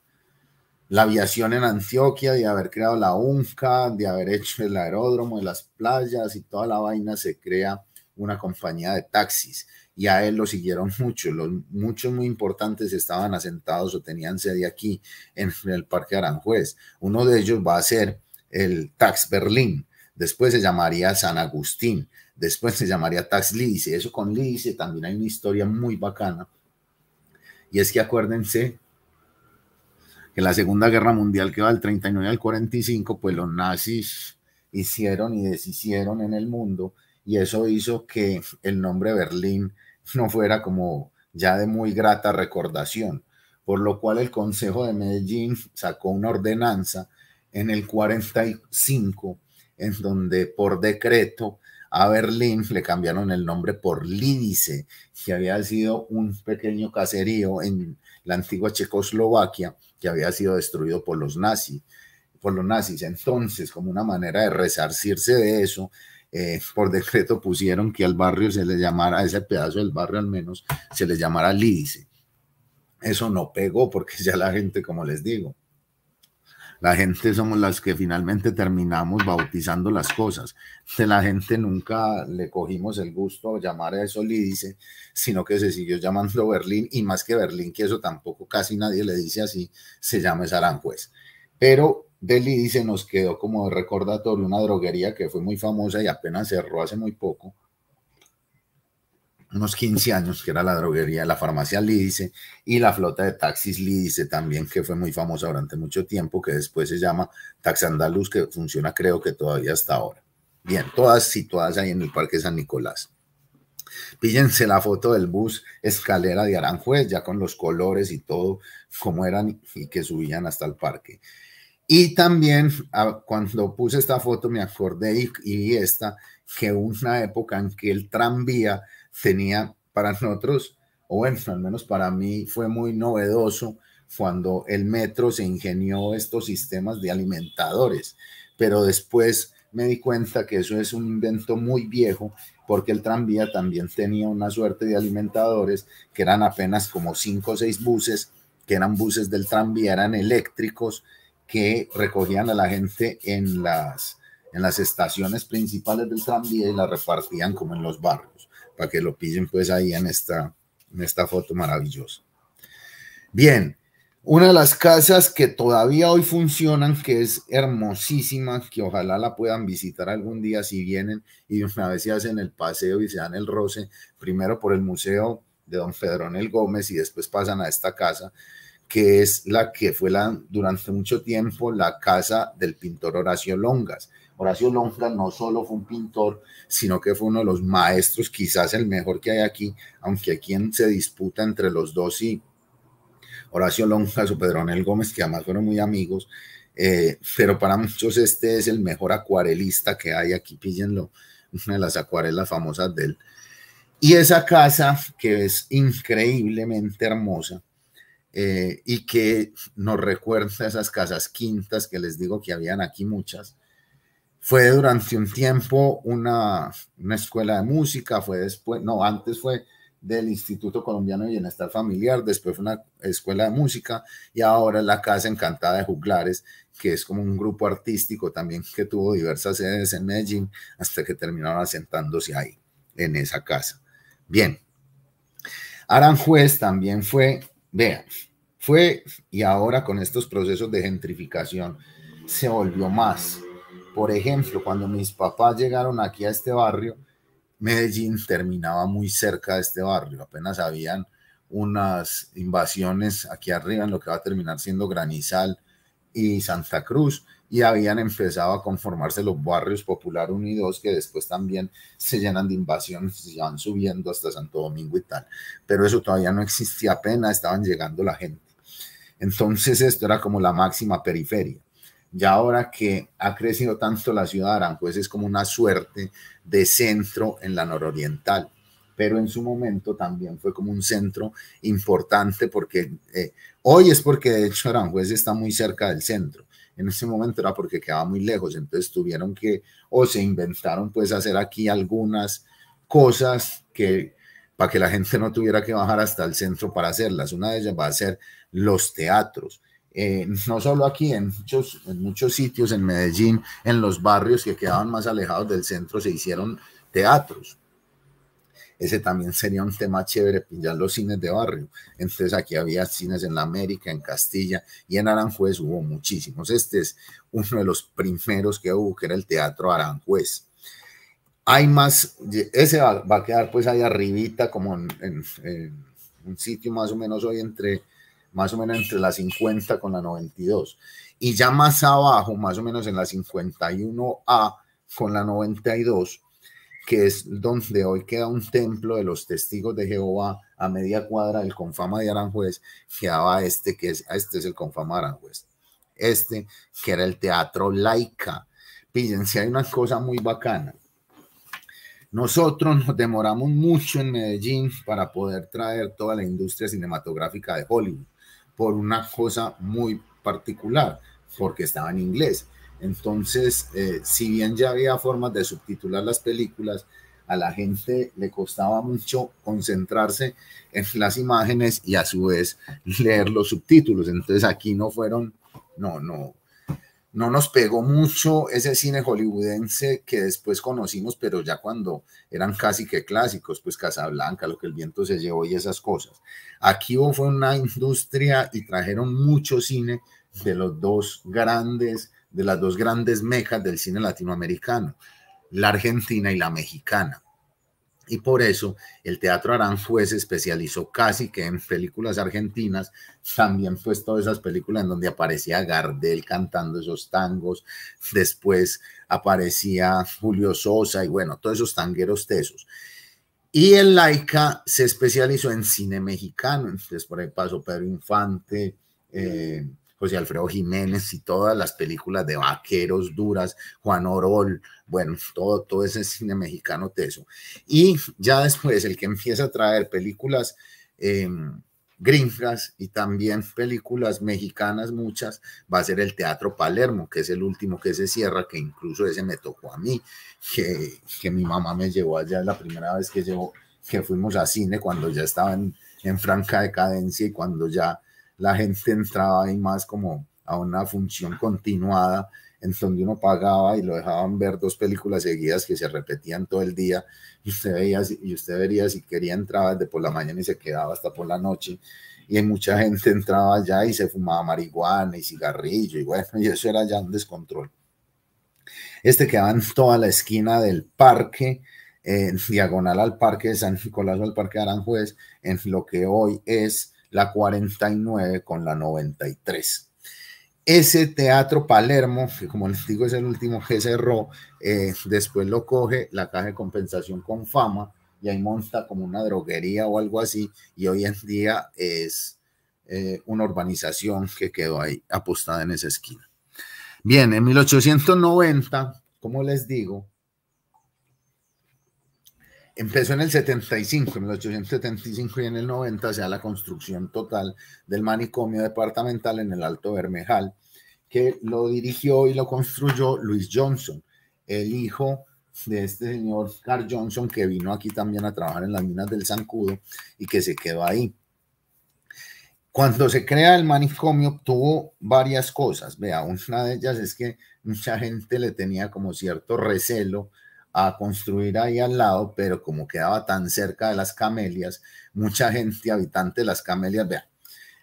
la aviación en Antioquia, de haber creado la UNCA, de haber hecho el aeródromo de las playas y toda la vaina, se crea una compañía de taxis y a él lo siguieron <laughs> muchos, muchos muy importantes estaban asentados o tenían sede aquí en el Parque Aranjuez. Uno de ellos va a ser el Tax Berlín, después se llamaría San Agustín, después se llamaría Tax Lidice. Eso con Lidice también hay una historia muy bacana. Y es que acuérdense que la Segunda Guerra Mundial, que va del 39 al 45, pues los nazis hicieron y deshicieron en el mundo y eso hizo que el nombre Berlín no fuera como ya de muy grata recordación, por lo cual el Consejo de Medellín sacó una ordenanza en el 45 en donde por decreto a Berlín le cambiaron el nombre por Lídice, que había sido un pequeño caserío en la antigua Checoslovaquia que había sido destruido por los nazis, por los nazis. Entonces, como una manera de resarcirse de eso, eh, por decreto pusieron que al barrio se le llamara, a ese pedazo del barrio al menos, se le llamara Lídice. Eso no pegó porque <laughs> ya la gente, como les digo, la gente somos las que finalmente terminamos bautizando las cosas. De la gente nunca le cogimos el gusto a llamar a eso Lídice, sino que se siguió llamando Berlín y más que Berlín, que eso tampoco casi nadie le dice así, se llama pues. Pero Delhi dice, nos quedó como recordatorio una droguería que fue muy famosa y apenas cerró hace muy poco, unos 15 años, que era la droguería, la farmacia Lídice y la flota de taxis Lídice también, que fue muy famosa durante mucho tiempo, que después se llama Taxi Andaluz, que funciona creo que todavía hasta ahora. Bien, todas situadas ahí en el Parque San Nicolás. Píllense la foto del bus escalera de Aranjuez, ya con los colores y todo, como eran y que subían hasta el parque. Y también ah, cuando puse esta foto me acordé y, esta, que una época en que el tranvía tenía para nosotros, o bueno, al menos para mí fue muy novedoso cuando el metro se ingenió estos sistemas de alimentadores, pero después me di cuenta que eso es un invento muy viejo porque el tranvía también tenía una suerte de alimentadores que eran apenas como cinco o seis buses, que eran buses del tranvía, eran eléctricos, que recogían a la gente en las, en las estaciones principales del tranvía y la repartían como en los barrios, para que lo pillen pues ahí en esta, en esta foto maravillosa. Bien, una de las casas que todavía hoy funcionan, que es hermosísima, que ojalá la puedan visitar algún día si vienen y una vez se hacen el paseo y se dan el roce, primero por el museo de don el Gómez y después pasan a esta casa, que es la que fue durante mucho tiempo la casa del pintor Horacio Longas. Horacio Longas no solo fue un pintor, sino que fue uno de los maestros, quizás el mejor que hay aquí, aunque aquí se disputa entre los dos y Horacio Longas o Anel Gómez, que además fueron muy amigos, eh, pero para muchos este es el mejor acuarelista que hay aquí, píllenlo, una de las acuarelas famosas de él. Y esa casa, que es increíblemente hermosa, eh, y que nos recuerda esas casas quintas que les digo que habían aquí muchas. Fue durante un tiempo una, una escuela de música, fue después, no, antes fue del Instituto Colombiano de Bienestar Familiar, después fue una escuela de música y ahora la Casa Encantada de Juglares, que es como un grupo artístico también que tuvo diversas sedes en Medellín hasta que terminaron asentándose ahí, en esa casa. Bien, Aranjuez también fue Vea, fue y ahora con estos procesos de gentrificación se volvió más. Por ejemplo, cuando mis papás llegaron aquí a este barrio, Medellín terminaba muy cerca de este barrio, apenas habían unas invasiones aquí arriba en lo que va a terminar siendo Granizal y Santa Cruz, y habían empezado a conformarse los barrios Popular Unidos que después también se llenan de invasiones y van subiendo hasta Santo Domingo y tal. Pero eso todavía no existía, apenas estaban llegando la gente. Entonces esto era como la máxima periferia. Y ahora que ha crecido tanto la ciudad de Aranjuez pues es como una suerte de centro en la nororiental pero en su momento también fue como un centro importante porque eh, hoy es porque de hecho Aranjuez está muy cerca del centro, en ese momento era porque quedaba muy lejos, entonces tuvieron que, o se inventaron pues hacer aquí algunas cosas que para que la gente no tuviera que bajar hasta el centro para hacerlas. Una de ellas va a ser los teatros. Eh, no solo aquí, en muchos, en muchos sitios en Medellín, en los barrios que quedaban más alejados del centro, se hicieron teatros ese también sería un tema chévere, pillar pues, los cines de barrio. Entonces aquí había cines en la América, en Castilla y en Aranjuez hubo muchísimos. Este es uno de los primeros que hubo, que era el Teatro Aranjuez. Hay más, ese va, a quedar pues ahí arribita, como en, un sitio más o menos hoy entre, más o menos entre la 50 con la 92. Y ya más abajo, más o menos en la 51A con la 92, que es donde hoy queda un templo de los testigos de Jehová a media cuadra del confama de Aranjuez, quedaba este que es, este es el confama de Aranjuez, este que era el teatro laica. Fíjense, hay una cosa muy bacana. Nosotros nos demoramos mucho en Medellín para poder traer toda la industria cinematográfica de Hollywood por una cosa muy particular, porque estaba en inglés entonces, eh, si bien ya había formas de subtitular las películas, a la gente le costaba mucho concentrarse en las imágenes y a su vez leer los subtítulos. Entonces aquí no fueron, no, no, no nos pegó mucho ese cine hollywoodense que después conocimos, pero ya cuando eran casi que clásicos, pues Casablanca, lo que el viento se llevó y esas cosas. Aquí fue una industria y trajeron mucho cine de los dos grandes de las dos grandes mejas del cine latinoamericano, la argentina y la mexicana. Y por eso el Teatro Aranjuez se especializó casi que en películas argentinas, también pues todas esas películas en donde aparecía Gardel cantando esos tangos, después aparecía Julio Sosa y bueno, todos esos tangueros tesos. Y el Laica se especializó en cine mexicano, entonces por ahí pasó Pedro Infante, eh, José Alfredo Jiménez y todas las películas de vaqueros duras, Juan Orol, bueno, todo, todo ese cine mexicano teso. Y ya después el que empieza a traer películas... Eh, gringas y también películas mexicanas, muchas, va a ser el Teatro Palermo, que es el último que se cierra, que incluso ese me tocó a mí, que, mi mamá me llevó allá la primera vez que, que fuimos a cine, cuando ya estaban en franca decadencia y cuando ya la gente entraba ahí más como a una función continuada en donde uno pagaba y lo dejaban ver dos películas seguidas que se repetían todo el día y usted veía y usted vería si quería entrar desde por la mañana y se quedaba hasta por la noche y mucha gente entraba allá y se fumaba marihuana y cigarrillo y bueno y eso era ya un descontrol este quedaba en toda la esquina del parque en diagonal al parque de San Nicolás o al parque de Aranjuez en lo que hoy es la 49 con la 93. Ese Teatro Palermo, que como les digo es el último que cerró, eh, después lo coge la caja de compensación con fama y ahí monta como una droguería o algo así y hoy en día es eh, una urbanización que quedó ahí apostada en esa esquina. Bien, en 1890, como les digo, Empezó en el 75, en el 1875 y en el 90 sea la construcción total del manicomio departamental en el Alto Bermejal, que lo dirigió y lo construyó Luis Johnson, el hijo de este señor Carl Johnson que vino aquí también a trabajar en las minas del Zancudo y que se quedó ahí. Cuando se crea el manicomio tuvo varias cosas, vea, una de ellas es que mucha gente le tenía como cierto recelo a construir ahí al lado, pero como quedaba tan cerca de las camelias, mucha <laughs> gente habitante de las camelias, vean,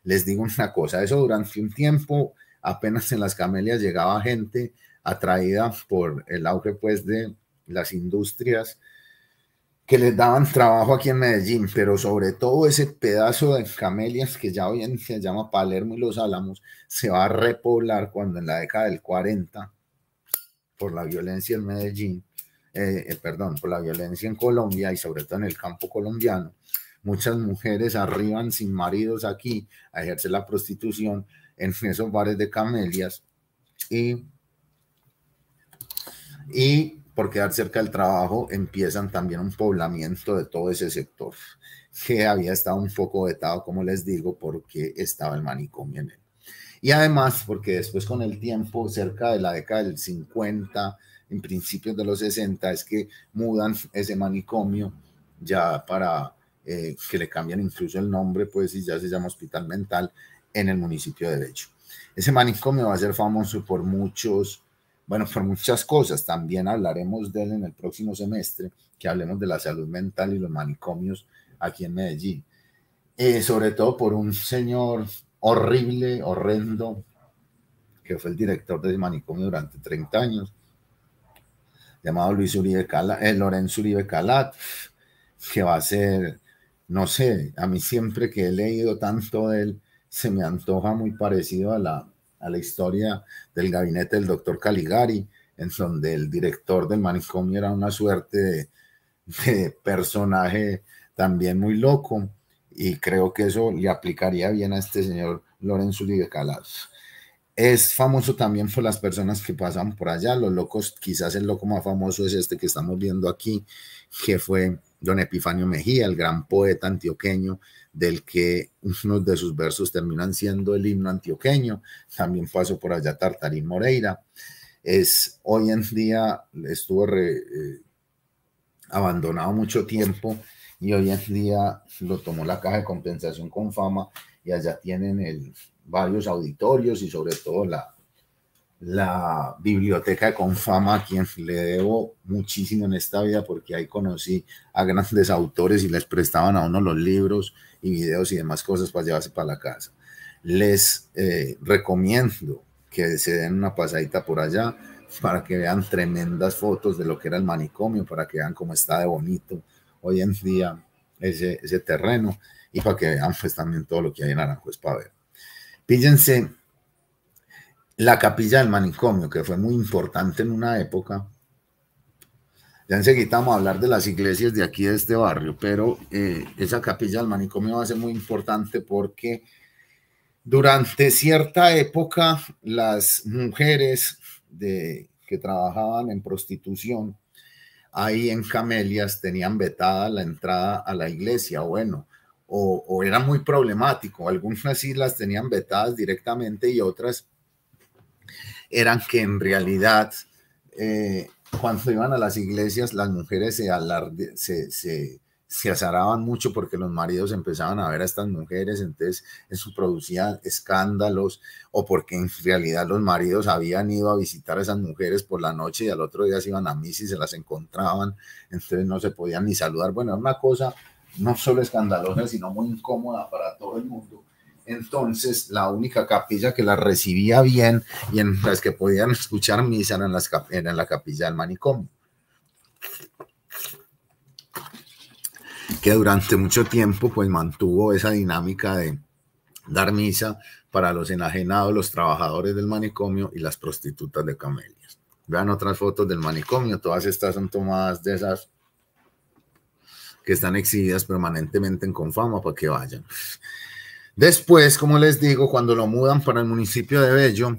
les digo una cosa, eso durante un tiempo, apenas en las camelias llegaba gente atraída por el auge pues de las industrias que les daban trabajo aquí en Medellín, pero sobre todo ese pedazo de camelias que ya hoy en día se llama Palermo y Los Álamos, se va a repoblar cuando en la década del 40, por la violencia en Medellín, eh, eh, perdón, por la violencia en Colombia y sobre todo en el campo colombiano. Muchas mujeres arriban sin maridos aquí a ejercer la prostitución en <laughs> esos bares de camelias y, y por quedar cerca del trabajo empiezan también un poblamiento de todo ese sector que había estado un poco vetado, como les digo, porque estaba el manicomio en él. Y además, porque después con el tiempo, cerca de la década del 50, en principios de los 60 es que mudan ese manicomio ya para eh, que le cambian incluso el nombre, pues, y ya se llama Hospital Mental en el municipio de Derecho. Ese manicomio va a ser famoso por muchos, bueno, por muchas cosas. También hablaremos de él en el próximo semestre, que hablemos de la salud mental y los manicomios aquí en Medellín. Eh, sobre todo por un señor horrible, horrendo, que fue el director de ese manicomio durante 30 años, llamado Luis Uribe eh, Lorenzo Uribe Calat, que va a ser, no sé, a mí siempre que he leído tanto de él, se me antoja muy parecido a la, a la historia del gabinete del doctor Caligari, en donde el director del manicomio era una suerte de, personaje también muy loco, y creo que eso le aplicaría bien a este señor Lorenzo Uribe Calat es famoso también por las personas que pasan por allá, los locos, quizás el loco más famoso es este que estamos viendo aquí, que fue don Epifanio Mejía, el gran poeta antioqueño, del que unos de sus versos terminan siendo el himno antioqueño, también pasó por allá Tartarín Moreira, es hoy en día, estuvo eh, abandonado mucho tiempo y hoy en día lo tomó la caja de compensación con fama y allá tienen el, varios auditorios y sobre todo la, biblioteca con fama a quien le debo muchísimo en esta vida porque ahí conocí a grandes autores y les prestaban a uno los libros y videos y demás cosas para llevarse para la casa. Les eh, recomiendo que se den una pasadita por allá para que vean tremendas fotos de lo que era el manicomio, para que vean cómo está de bonito hoy en día ese, ese terreno y para que vean pues también todo lo que hay en Aranjuez para ver. Fíjense, la capilla del manicomio, que fue muy importante en una época. Ya enseguida vamos a hablar de las iglesias de aquí, de este barrio, pero eh, esa capilla del manicomio va a ser muy importante porque durante cierta época las mujeres de, que trabajaban en prostitución ahí en Camelias tenían vetada la entrada a la iglesia. Bueno, o, era muy problemático. Algunas islas tenían vetadas directamente y otras eran que en realidad eh, cuando iban a las iglesias las mujeres se, alarde, se, se, azaraban mucho porque los maridos empezaban a ver a estas mujeres, entonces eso producía escándalos o porque en realidad los maridos habían ido a visitar a esas mujeres por la noche y al otro día se iban a mis y se las encontraban, entonces no se podían ni saludar. Bueno, es una cosa no solo escandalosa, sino muy incómoda para todo el mundo. Entonces, la única capilla que la recibía bien y en las que podían escuchar misa las, era en la capilla del manicomio. Que durante mucho tiempo, pues mantuvo esa dinámica de dar misa para los enajenados, los trabajadores del manicomio y las prostitutas de camelias. Vean otras fotos del manicomio, todas estas son tomadas de esas que están exhibidas permanentemente en Confama para que vayan. Después, como les digo, cuando lo mudan para el municipio de Bello,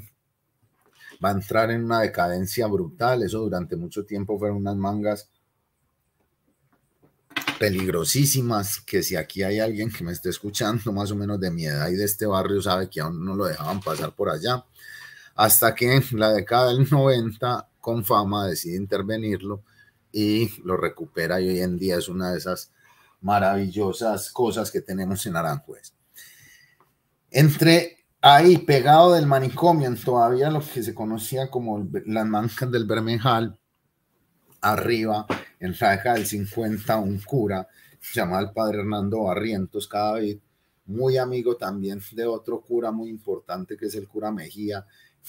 va a entrar en una decadencia brutal. Eso durante mucho tiempo fueron unas mangas peligrosísimas, que si aquí hay alguien que me esté escuchando más o menos de mi edad y de este barrio sabe que aún no lo dejaban pasar por allá, hasta que en la década del 90 Confama decide intervenirlo y lo recupera y hoy en día es una de esas maravillosas cosas que tenemos en Aranjuez. Entre ahí, pegado del manicomio, en todavía lo que se conocía como la mancas del Bermejal, arriba, en la del 50, un cura llamado el padre Hernando Barrientos vez muy amigo también de otro cura muy importante que es el cura Mejía,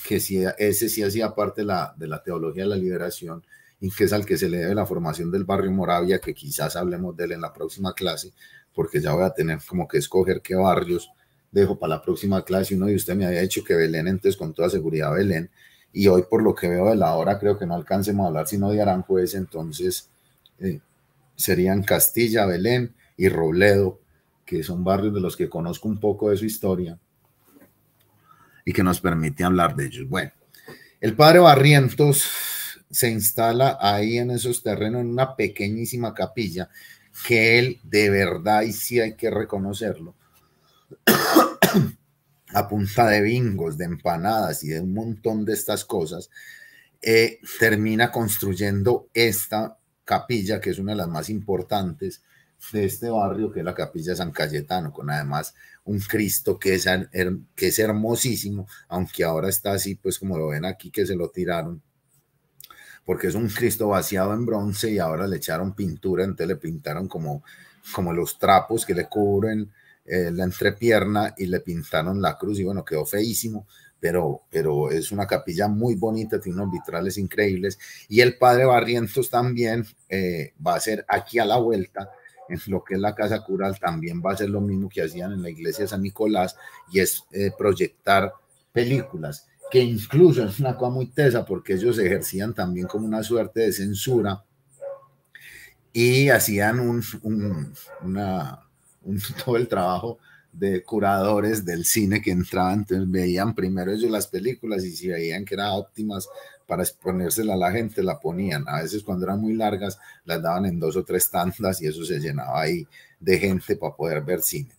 que sí, ese sí hacía parte de la teología de la liberación, y que es al que se le debe la formación del barrio Moravia, que quizás hablemos de él en la próxima clase, porque ya voy a tener como que escoger qué barrios dejo para la próxima clase. Uno de ustedes me había dicho que Belén, entonces con toda seguridad Belén, y hoy por lo que veo de la hora creo que no alcancemos a hablar sino de Aranjuez, entonces eh, serían Castilla, Belén y Robledo, que son barrios de los que conozco un poco de su historia y que nos permite hablar de ellos. Bueno, el padre Barrientos se instala ahí en esos terrenos en una pequeñísima capilla que él de verdad, y sí hay que reconocerlo, <coughs> a punta de bingos, de empanadas y de un montón de estas cosas, eh, termina construyendo esta capilla, que es una de las más importantes de este barrio, que es la capilla San Cayetano, con además un Cristo que es, que es hermosísimo, aunque ahora está así, pues como lo ven aquí, que se lo tiraron, porque es un Cristo vaciado en bronce y ahora le echaron pintura, entonces le pintaron como, como los trapos que le cubren eh, la entrepierna y le pintaron la cruz y bueno, quedó feísimo, pero, pero es una capilla muy bonita, tiene unos vitrales increíbles. Y el padre Barrientos también eh, va a ser aquí a la vuelta, en lo que es la casa cural, también va a ser lo mismo que hacían en la iglesia de San Nicolás y es eh, proyectar películas que incluso es una cosa muy tesa porque ellos ejercían también como una suerte de censura y hacían un, <laughs> todo el trabajo de curadores del cine que entraban, entonces veían primero ellos las películas y si veían que eran óptimas para exponérselas a la gente, la ponían. A veces cuando eran muy largas, las daban en dos o tres tandas y eso se llenaba ahí de gente para poder ver cine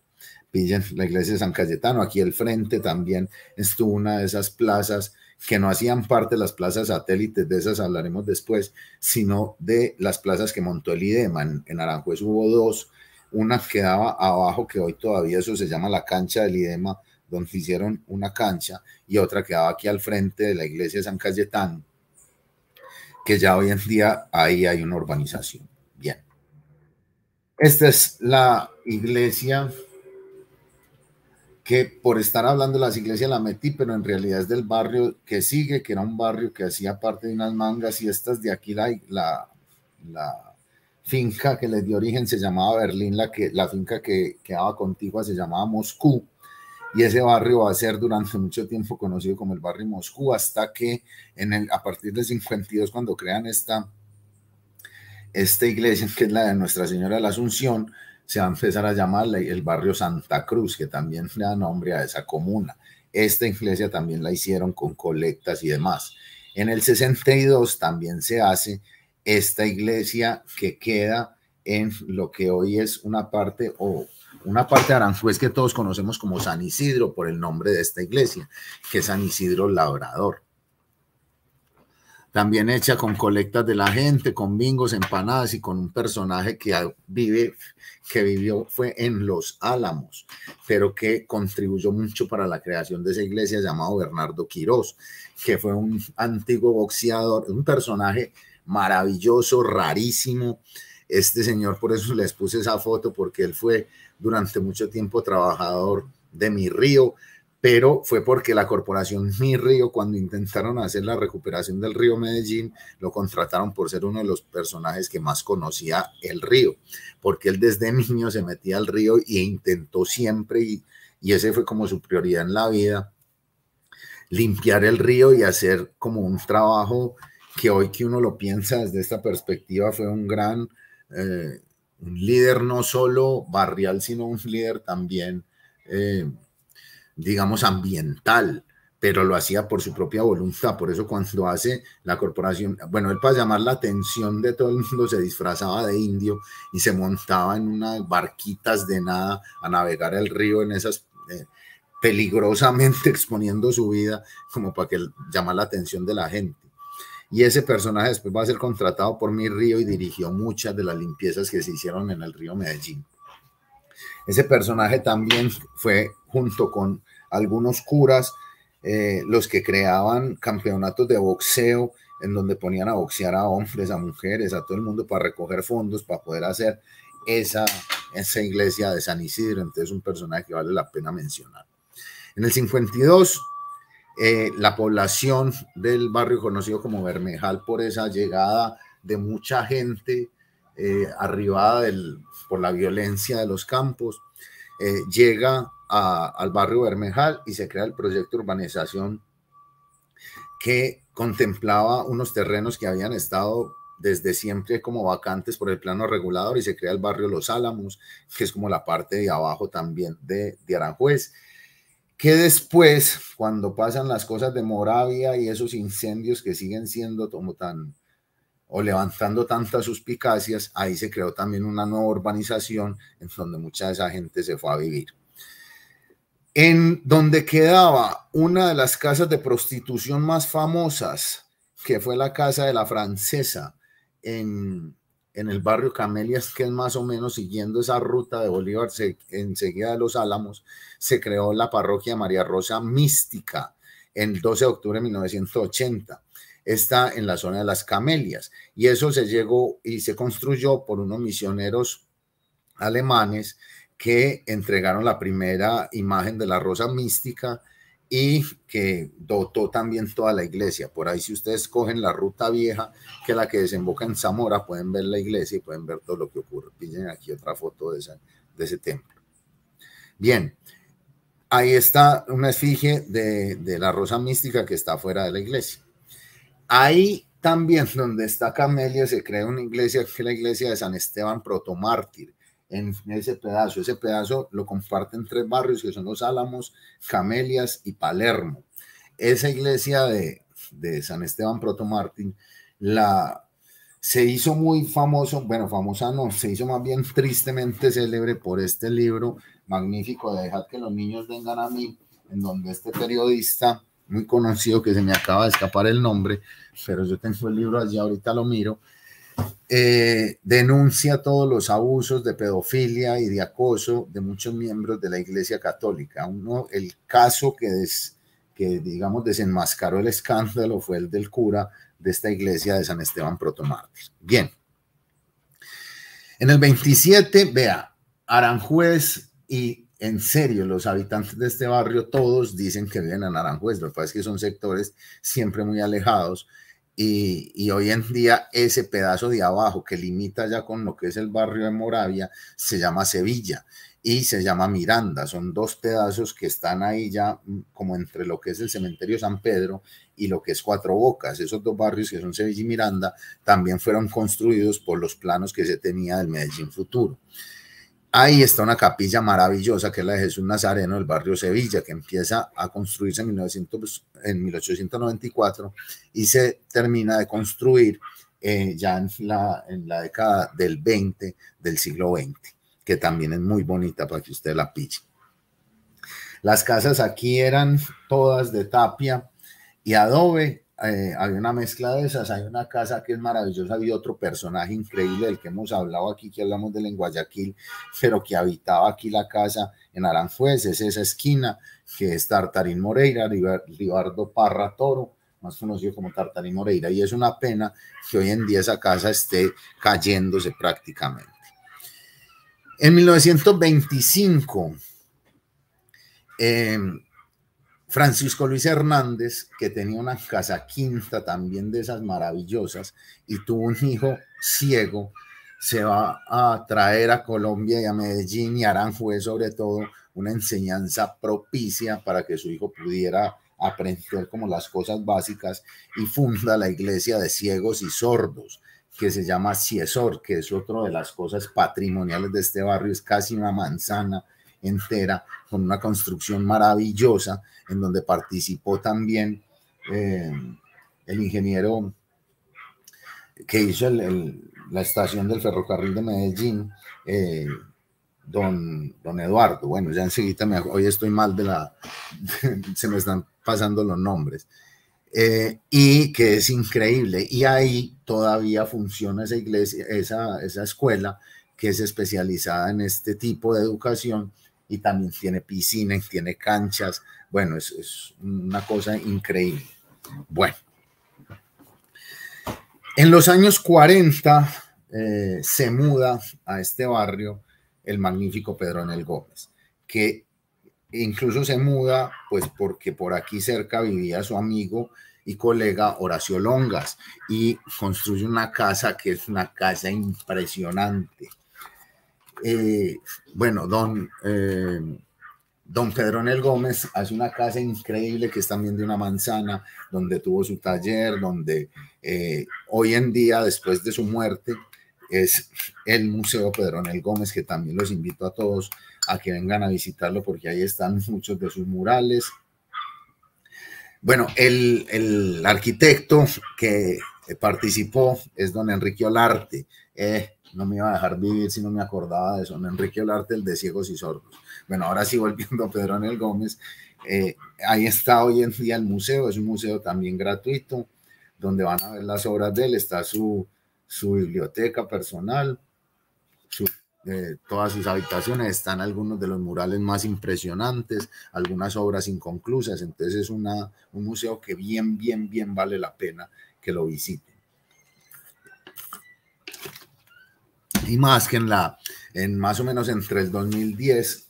pillen la iglesia de San Cayetano, aquí al frente también estuvo una de esas plazas que no hacían parte de las plazas satélites, de esas hablaremos después, sino de las plazas que montó el IDEMA. En, en Aranjuez hubo dos, una quedaba abajo, que hoy todavía eso se llama la cancha del IDEMA, donde hicieron una cancha, y otra quedaba aquí al frente de la iglesia de San Cayetano, que ya hoy en día ahí hay una urbanización. Bien. Esta es la iglesia que por estar hablando de las iglesias la metí, pero en realidad es del barrio que sigue, que era un barrio que hacía parte de unas mangas y estas de aquí, la, la, finca que les dio origen se llamaba Berlín, la, que, la finca que quedaba contigua se llamaba Moscú, y ese barrio va a ser durante <laughs> mucho tiempo conocido como el barrio Moscú, hasta que en el, a partir del 52, cuando crean esta, esta iglesia, <laughs> que es la de Nuestra Señora de la Asunción, se va a empezar a llamar el barrio Santa Cruz, que también le da nombre a esa comuna. Esta iglesia también la hicieron con colectas y demás. En el 62 también se hace esta iglesia que queda en lo que hoy es una parte o una parte de Aranjuez que todos conocemos como San Isidro por el nombre de esta iglesia, que es San Isidro Labrador también hecha con colectas de la gente, con bingos, empanadas y con un personaje que vive, que vivió fue en Los Álamos, pero que contribuyó mucho para la creación de esa iglesia llamado Bernardo Quirós, que fue un antiguo boxeador, un personaje maravilloso, rarísimo. Este señor, por eso les puse esa foto, porque él fue durante mucho tiempo trabajador de mi río, pero fue porque la corporación Mi Río, cuando intentaron hacer la recuperación del río Medellín, lo contrataron por ser uno de los personajes que más conocía el río, porque él desde <laughs> niño se metía al río e intentó siempre, y, ese fue como su prioridad en la vida, limpiar el río y hacer como un trabajo que hoy que uno lo piensa desde esta perspectiva fue un gran, eh, líder no solo barrial, sino un líder también. Eh, digamos, ambiental, pero lo hacía por su propia voluntad. Por eso cuando hace la corporación, bueno, él para llamar la atención de todo el mundo se disfrazaba de indio y se montaba en unas barquitas de nada a navegar el río en esas... Eh, peligrosamente <laughs> exponiendo su vida como para que llamar la atención de la gente. Y ese personaje después va a ser contratado por Mi Río y dirigió muchas de las limpiezas que se hicieron en el río Medellín. Ese personaje también fue junto con algunos curas, eh, los que creaban campeonatos de boxeo en donde ponían a boxear a hombres, a mujeres, a todo el mundo para recoger fondos, para poder hacer esa, esa iglesia de San Isidro. Entonces, un personaje que vale la pena mencionar. En el 52, eh, la población del barrio conocido como Bermejal por esa llegada de mucha gente eh, arribada del, por la violencia de los campos, eh, llega al barrio Bermejal y se crea el proyecto urbanización que contemplaba unos terrenos que habían estado desde siempre como vacantes por el plano regulador y se crea el barrio Los Álamos, que es como la parte de abajo también de, de Aranjuez, que después, cuando pasan las cosas de Moravia y esos incendios que siguen siendo como tan o levantando tantas suspicacias, ahí se creó también una nueva urbanización en donde mucha de esa gente se fue a vivir en donde quedaba una de las casas de prostitución más famosas, que fue la casa de la francesa en, el barrio Camelias, que es más o menos siguiendo esa ruta de Bolívar se, enseguida de los Álamos, se creó la parroquia María Rosa Mística el 12 de octubre de 1980 está en la zona de las camelias. Y eso se llegó y se construyó por unos misioneros alemanes que entregaron la primera imagen de la rosa mística y que dotó también toda la iglesia. Por ahí si ustedes cogen la ruta vieja, que es la que desemboca en Zamora, pueden ver la iglesia y pueden ver todo lo que ocurre. Piden aquí otra foto de, de ese templo. Bien, ahí está una esfinge de, la rosa mística que está fuera de la iglesia. Ahí también <laughs> donde está Camelia se crea una iglesia, que es la iglesia de San Esteban Protomártir, en ese pedazo. Ese pedazo lo comparten tres barrios que son Los Álamos, Camelias y Palermo. Esa iglesia de, San Esteban Proto Martín la, se hizo muy famoso, bueno, famosa no, se hizo más bien <laughs> tristemente célebre por este libro magnífico de Dejad que los niños vengan a mí, en donde este periodista muy conocido que se me acaba de escapar el nombre, pero yo tengo el libro allí, ahorita lo miro, eh, denuncia todos los abusos de pedofilia y de acoso de muchos miembros de la Iglesia Católica. Uno, el caso que, que digamos desenmascaró el escándalo fue el del cura de esta iglesia de San Esteban Protomártir. Bien. En el 27, vea, Aranjuez y en serio, los habitantes de este barrio todos dicen que viven en Aranjuez, lo que pasa es que son sectores siempre muy alejados y, hoy en día ese pedazo de abajo que limita ya con lo que es el barrio de Moravia se llama Sevilla y se llama Miranda. Son dos pedazos que están ahí ya mm, como entre lo que es el cementerio San Pedro y lo que es Cuatro Bocas. Esos dos barrios que son Sevilla y Miranda también fueron construidos por los planos que se tenía del Medellín Futuro. Ahí está una capilla maravillosa que es la de Jesús Nazareno del barrio Sevilla, que empieza a construirse en, 1894 pues, y se termina de construir eh, ya en la, en la década del 20 del siglo XX, que también es muy bonita para que usted la pille. Las casas aquí eran todas de tapia y adobe eh, hay una mezcla de esas, hay una casa que es maravillosa y otro personaje increíble del que hemos hablado aquí, que hablamos del Guayaquil, pero que habitaba aquí la casa en Aranjuez, es esa esquina que es Tartarín Moreira, Ribardo Parra Toro, más conocido como Tartarín Moreira, y es una pena que hoy en día esa casa esté cayéndose prácticamente. En 1925, eh, em, Francisco Luis Hernández, que tenía una casa quinta también de esas maravillosas y tuvo un hijo ciego, se va a traer a Colombia y a Medellín y Aranjuez sobre todo una enseñanza propicia para que su hijo pudiera aprender como las cosas básicas y funda la iglesia de ciegos y sordos que se llama Ciesor, que es otro de las cosas patrimoniales de este barrio, es casi una manzana entera, con una construcción maravillosa, en donde participó también eh, el ingeniero que hizo la estación del ferrocarril de Medellín, eh, don, don Eduardo. Bueno, ya enseguida me, hoy estoy mal de la, <laughs> se me están pasando los nombres. Eh, y que es increíble. Y ahí todavía funciona esa iglesia, esa, esa escuela que es especializada en este tipo de educación y también tiene piscina y tiene canchas. Bueno, es, una cosa increíble. Bueno, en los años 40 eh, se muda a este barrio el magnífico pedro el Gómez, que incluso se muda, pues porque por aquí cerca vivía su amigo y colega Horacio Longas y construye una casa que es una casa impresionante eh, bueno, don, eh, Pedro don Gómez hace una casa increíble que es también de una manzana, donde tuvo su taller, donde eh, hoy en día, después de su muerte, es el Museo Pedro Nel Gómez, que también los invito a todos a que vengan a visitarlo porque ahí están <laughs> muchos de sus murales. Bueno, el, arquitecto que participó es don Enrique Olarte no me iba a dejar vivir si no me acordaba de eso. No, Enrique Olarte, el de Ciegos y Sordos. Bueno, ahora sí, <laughs> volviendo a Pedro Anel Gómez, eh, ahí está hoy en día el museo, es un museo también gratuito, donde van a ver las obras de él, está su, su biblioteca personal, todas sus habitaciones, están algunos de los murales más impresionantes, algunas obras inconclusas, entonces es una, un museo que bien, bien, bien vale la pena que lo visite. y más que en la, en más o menos entre el 2010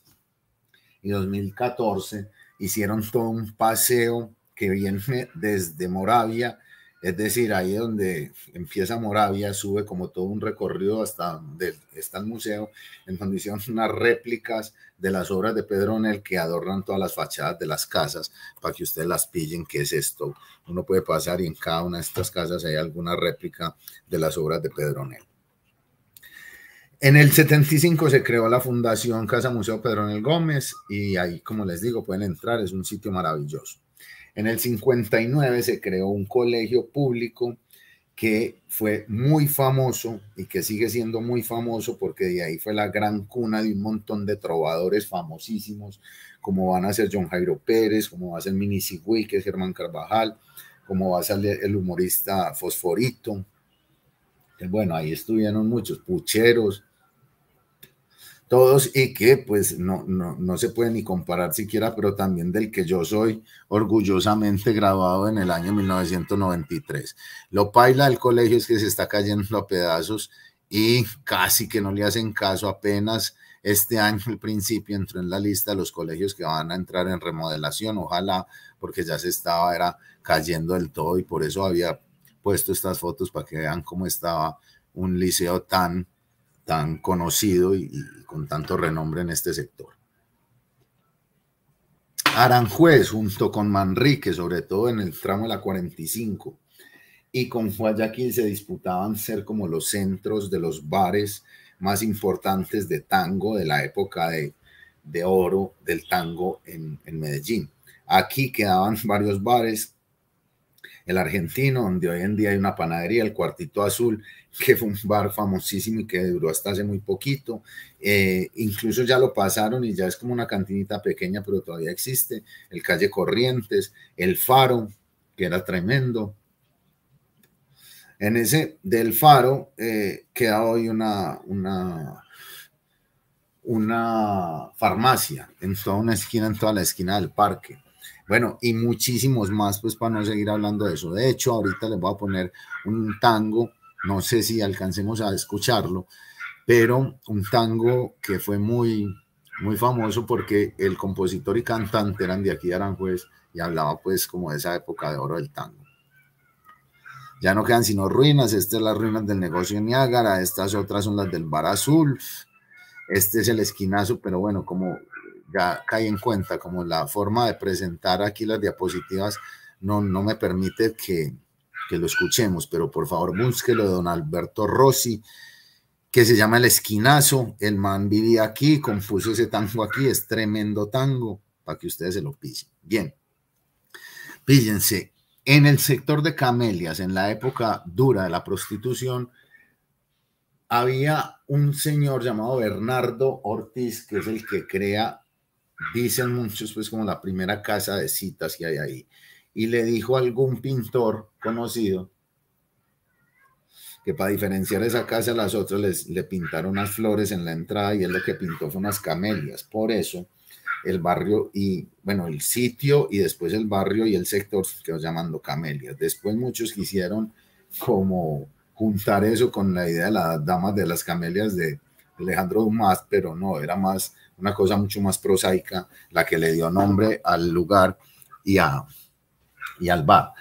y 2014, hicieron todo un paseo que viene desde Moravia, es decir, ahí donde empieza Moravia, sube como todo un recorrido hasta donde está el museo, en donde hicieron unas réplicas de las obras de Nel, que adornan todas las fachadas de las casas para que ustedes las pillen qué es esto. Uno puede pasar y en cada una de estas casas hay alguna réplica de las obras de Pedronel. En el 75 se creó la Fundación Casa Museo Pedro Nel Gómez y ahí, como les digo, pueden entrar, es un sitio maravilloso. En el 59 se creó un colegio público que fue muy famoso y que sigue siendo muy famoso porque de ahí fue la gran cuna de un montón de trovadores famosísimos, como van a ser John Jairo Pérez, como va a ser Minisi que es Germán Carvajal, como va a ser el humorista Fosforito. Bueno, ahí estuvieron muchos pucheros, todos y que pues no, no, se puede ni comparar siquiera, pero también del que yo soy orgullosamente graduado en el año 1993. Lo paila del colegio es que se está cayendo a pedazos y casi que no le hacen caso apenas. Este año al principio entró en la lista de los colegios que van a entrar en remodelación, ojalá, porque ya se estaba era cayendo del todo y por eso había puesto estas fotos para que vean cómo estaba un liceo tan tan conocido y con tanto renombre en este sector. Aranjuez junto con Manrique, sobre todo en el tramo de la 45, y con Guayaquil se disputaban ser como los centros de los bares más importantes de tango de la época de, oro del tango en, en Medellín. Aquí quedaban <laughs> varios bares el argentino, donde hoy en día hay una panadería, el Cuartito Azul, que fue un bar famosísimo y que duró hasta hace muy poquito. Eh, incluso ya lo pasaron y ya es como una cantinita pequeña, pero todavía existe. El Calle Corrientes, el Faro, que era tremendo. En ese del Faro eh, queda hoy una, una, una farmacia en toda una esquina, en toda la esquina del parque bueno, y muchísimos más, pues para no seguir hablando de eso. De hecho, ahorita les voy a poner un tango, no sé si alcancemos a escucharlo, pero un tango que fue muy, muy famoso porque el compositor y cantante eran de aquí de Aranjuez y hablaba pues como de esa época de oro del tango. Ya no quedan sino ruinas, estas son las ruinas del negocio Niágara, estas otras son las del Bar Azul, este es el esquinazo, pero bueno, como cae en cuenta, como la forma de presentar aquí las diapositivas no, no me permite que, lo escuchemos, pero por favor búsquelo de don Alberto Rossi, que se llama El Esquinazo. El man vivía aquí, compuso ese tango aquí, es tremendo tango, para que ustedes se lo pisen, Bien, píllense. En el sector de Camelias, en la época dura de la prostitución, había un señor llamado Bernardo Ortiz, que es el que crea dicen muchos, pues como la primera casa de citas que hay ahí. Y le dijo algún pintor conocido que para diferenciar esa casa de las otras les, le pintaron unas flores en la entrada y él lo que pintó fue unas camelias. Por eso el barrio y, bueno, el sitio y después el barrio y el sector se quedó llamando camelias. Después muchos quisieron como juntar eso con la idea de las damas de las camelias de Alejandro Dumas, pero no, era más una cosa mucho más prosaica, la que le dio nombre al lugar y, y al bar.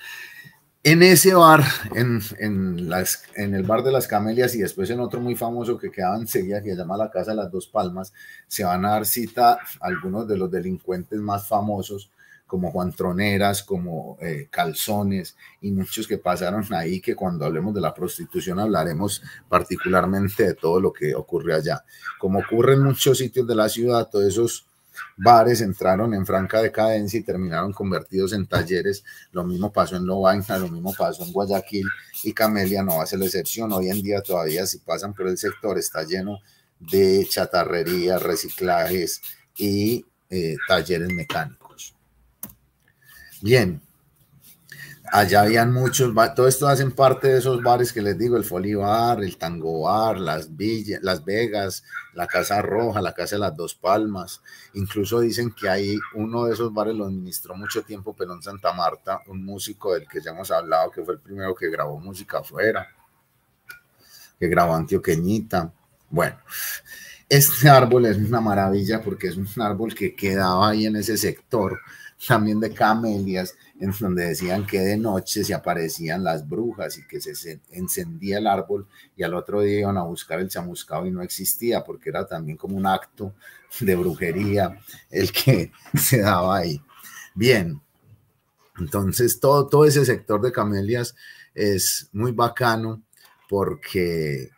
En ese bar, en, en, el bar de las camelias y después en otro muy famoso que quedaba enseguida, que se llama la Casa de las Dos Palmas, se van a dar cita algunos de los delincuentes más famosos como Juan como eh, Calzones y muchos que pasaron ahí, que cuando hablemos de la prostitución hablaremos particularmente de todo lo que ocurre allá. Como ocurre en muchos sitios de la ciudad, todos esos bares entraron en franca decadencia y terminaron convertidos en talleres. Lo mismo pasó en Lobaina, lo mismo pasó en Guayaquil y Camelia no va a ser la excepción. Hoy en día todavía si pasan por el sector está lleno de chatarrería, reciclajes y eh, talleres mecánicos. Bien, allá habían muchos, todo esto hacen parte de esos bares que les digo, el Folibar, el Tango Bar, las, Villas, las Vegas, la Casa Roja, la Casa de las Dos Palmas. Incluso dicen que ahí uno de esos bares lo administró mucho tiempo Pelón Santa Marta, un músico del que ya hemos hablado, que fue el primero que grabó música afuera, que grabó Antioqueñita. Bueno, este árbol es una maravilla porque es un árbol que quedaba ahí en ese sector también de camelias, en donde decían que de noche se aparecían las brujas y que se encendía el árbol y al otro día iban a buscar el chamuscado y no existía, porque era también como un acto de brujería el que <laughs> se daba ahí. Bien, entonces todo, todo ese sector de camelias es muy bacano porque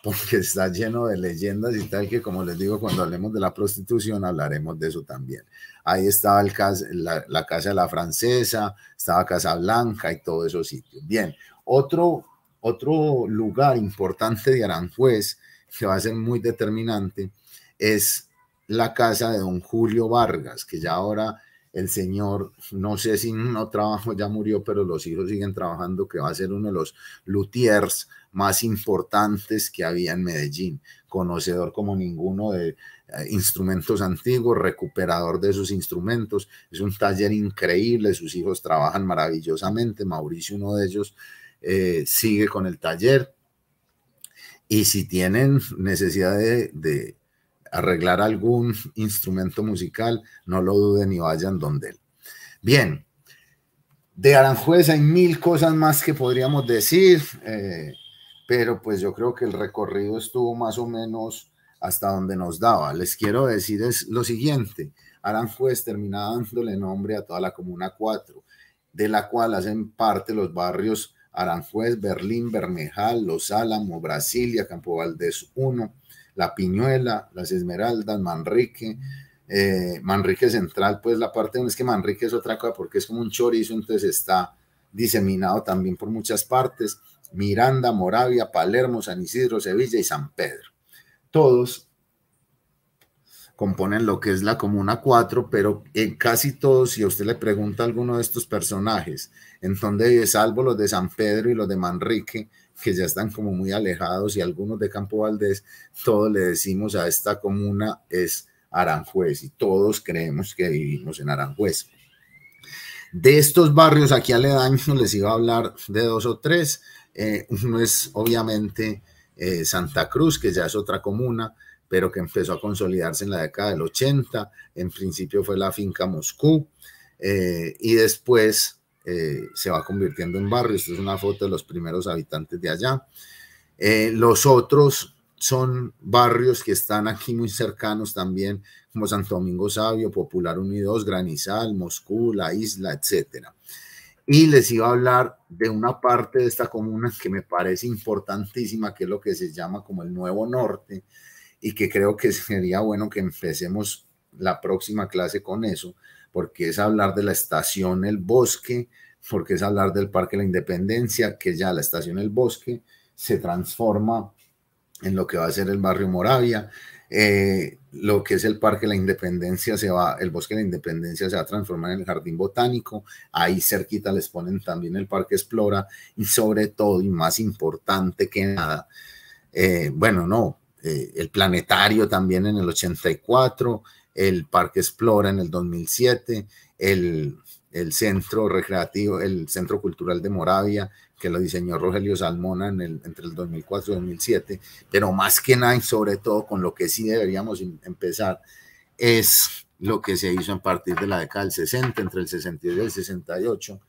porque está lleno de leyendas y tal, que como les digo, cuando hablemos de la prostitución hablaremos de eso también ahí estaba la, Casa de la Francesa, estaba Casa Blanca y todos esos sitios. Bien, otro, otro lugar importante de Aranjuez que va a ser muy determinante es la casa de don Julio Vargas, que ya ahora el señor, no sé si no trabajó, ya murió, pero los hijos siguen trabajando, que va a ser uno de los luthiers más importantes que había en Medellín, conocedor como ninguno de eh, instrumentos antiguos, recuperador de sus instrumentos, es un taller increíble, sus hijos trabajan maravillosamente, Mauricio uno de ellos eh, sigue con el taller, y si tienen necesidad de arreglar algún instrumento musical, no lo duden y vayan donde él. Bien, de Aranjuez hay mil cosas más que podríamos decir, eh, pero pues yo creo que el recorrido estuvo más o menos hasta donde nos daba. Les quiero decir es lo siguiente, Aranjuez termina dándole nombre a toda la Comuna 4, de la cual hacen parte los barrios Aranjuez, Berlín, Bermejal, Los Álamos, Brasilia, Campo Valdés 1, la Piñuela, Las Esmeraldas, Manrique, eh, Manrique Central, pues la parte donde es que Manrique es otra cosa porque es como un chorizo, entonces está diseminado también por muchas partes, Miranda, Moravia, Palermo, San Isidro, Sevilla y San Pedro. Todos componen lo que es la Comuna 4, pero en casi todos, si a usted le pregunta a alguno de estos personajes en donde vive, salvo los de San Pedro y los de Manrique, que ya están como muy alejados y algunos de Campo Valdés, todos le decimos a esta comuna es Aranjuez y todos creemos que vivimos en Aranjuez. De estos barrios aquí aledaños les iba a hablar de dos o tres. Eh, uno es obviamente eh, Santa Cruz, que ya es otra comuna, pero que empezó a consolidarse en la década del 80. En principio fue la finca Moscú eh, y después eh, se va convirtiendo en barrio. Esta es una foto de los primeros habitantes de allá. Eh, los otros son barrios que están aquí muy cercanos también, como Santo Domingo Sabio, Popular Unidos, Granizal, Moscú, La Isla, etc. Y les iba a hablar de una parte de esta comuna que me parece importantísima, que es lo que se llama como el Nuevo Norte, y que creo que sería bueno que empecemos la próxima clase con eso, porque es hablar de la estación El Bosque, porque es hablar del Parque la Independencia, que ya la estación El Bosque se transforma en lo que va a ser el barrio Moravia, eh, lo que es el Parque la Independencia se va, el Bosque de la Independencia se va a transformar en el Jardín Botánico, ahí cerquita les ponen también el Parque Explora y sobre todo y más importante que nada, eh, bueno, no, eh, el Planetario también en el 84, el Parque Explora en el 2007, el, Centro Recreativo, el Centro Cultural de Moravia, que lo diseñó Rogelio Salmona en el, entre el 2004 y 2007, pero más que nada y sobre todo con lo que sí deberíamos em-, empezar es lo que se hizo a partir de la década del 60, entre el 62 y el 68,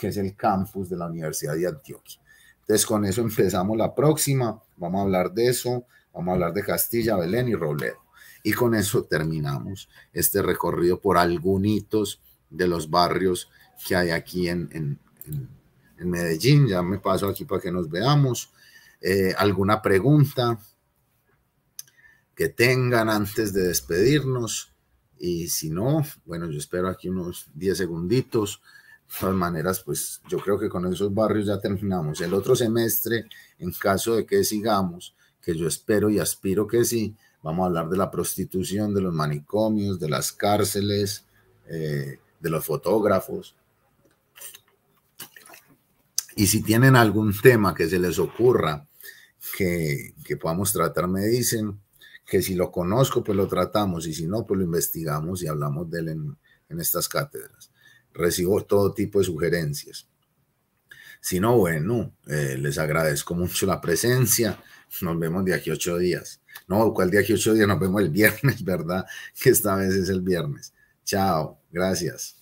que es el campus de la Universidad de Antioquia. Entonces con eso empezamos la próxima, vamos a hablar de eso, vamos a hablar de Castilla, Belén y Robledo. Y con eso terminamos este recorrido por algunos de los barrios que hay aquí en, Medellín. Ya me paso aquí para que nos veamos. Eh, ¿Alguna pregunta que tengan antes de despedirnos? Y si no, bueno, yo espero aquí unos 10 segunditos. De todas maneras, pues yo creo que con esos barrios ya terminamos. El otro semestre, en caso de que sigamos, que yo espero y aspiro que sí, Vamos a hablar de la prostitución, de los manicomios, de las cárceles, eh, de los fotógrafos. Y si tienen algún tema que se les ocurra que, que podamos tratar, me dicen que si lo conozco, pues lo tratamos y si no, pues lo investigamos y hablamos de él en, en estas cátedras. Recibo todo tipo de sugerencias. Si no, bueno, eh, les agradezco mucho la presencia. <laughs> nos vemos de aquí ocho días. No, ¿cuál de aquí ocho días? Nos vemos el viernes, <laughs> ¿verdad? Que esta vez es el viernes. Chao, gracias.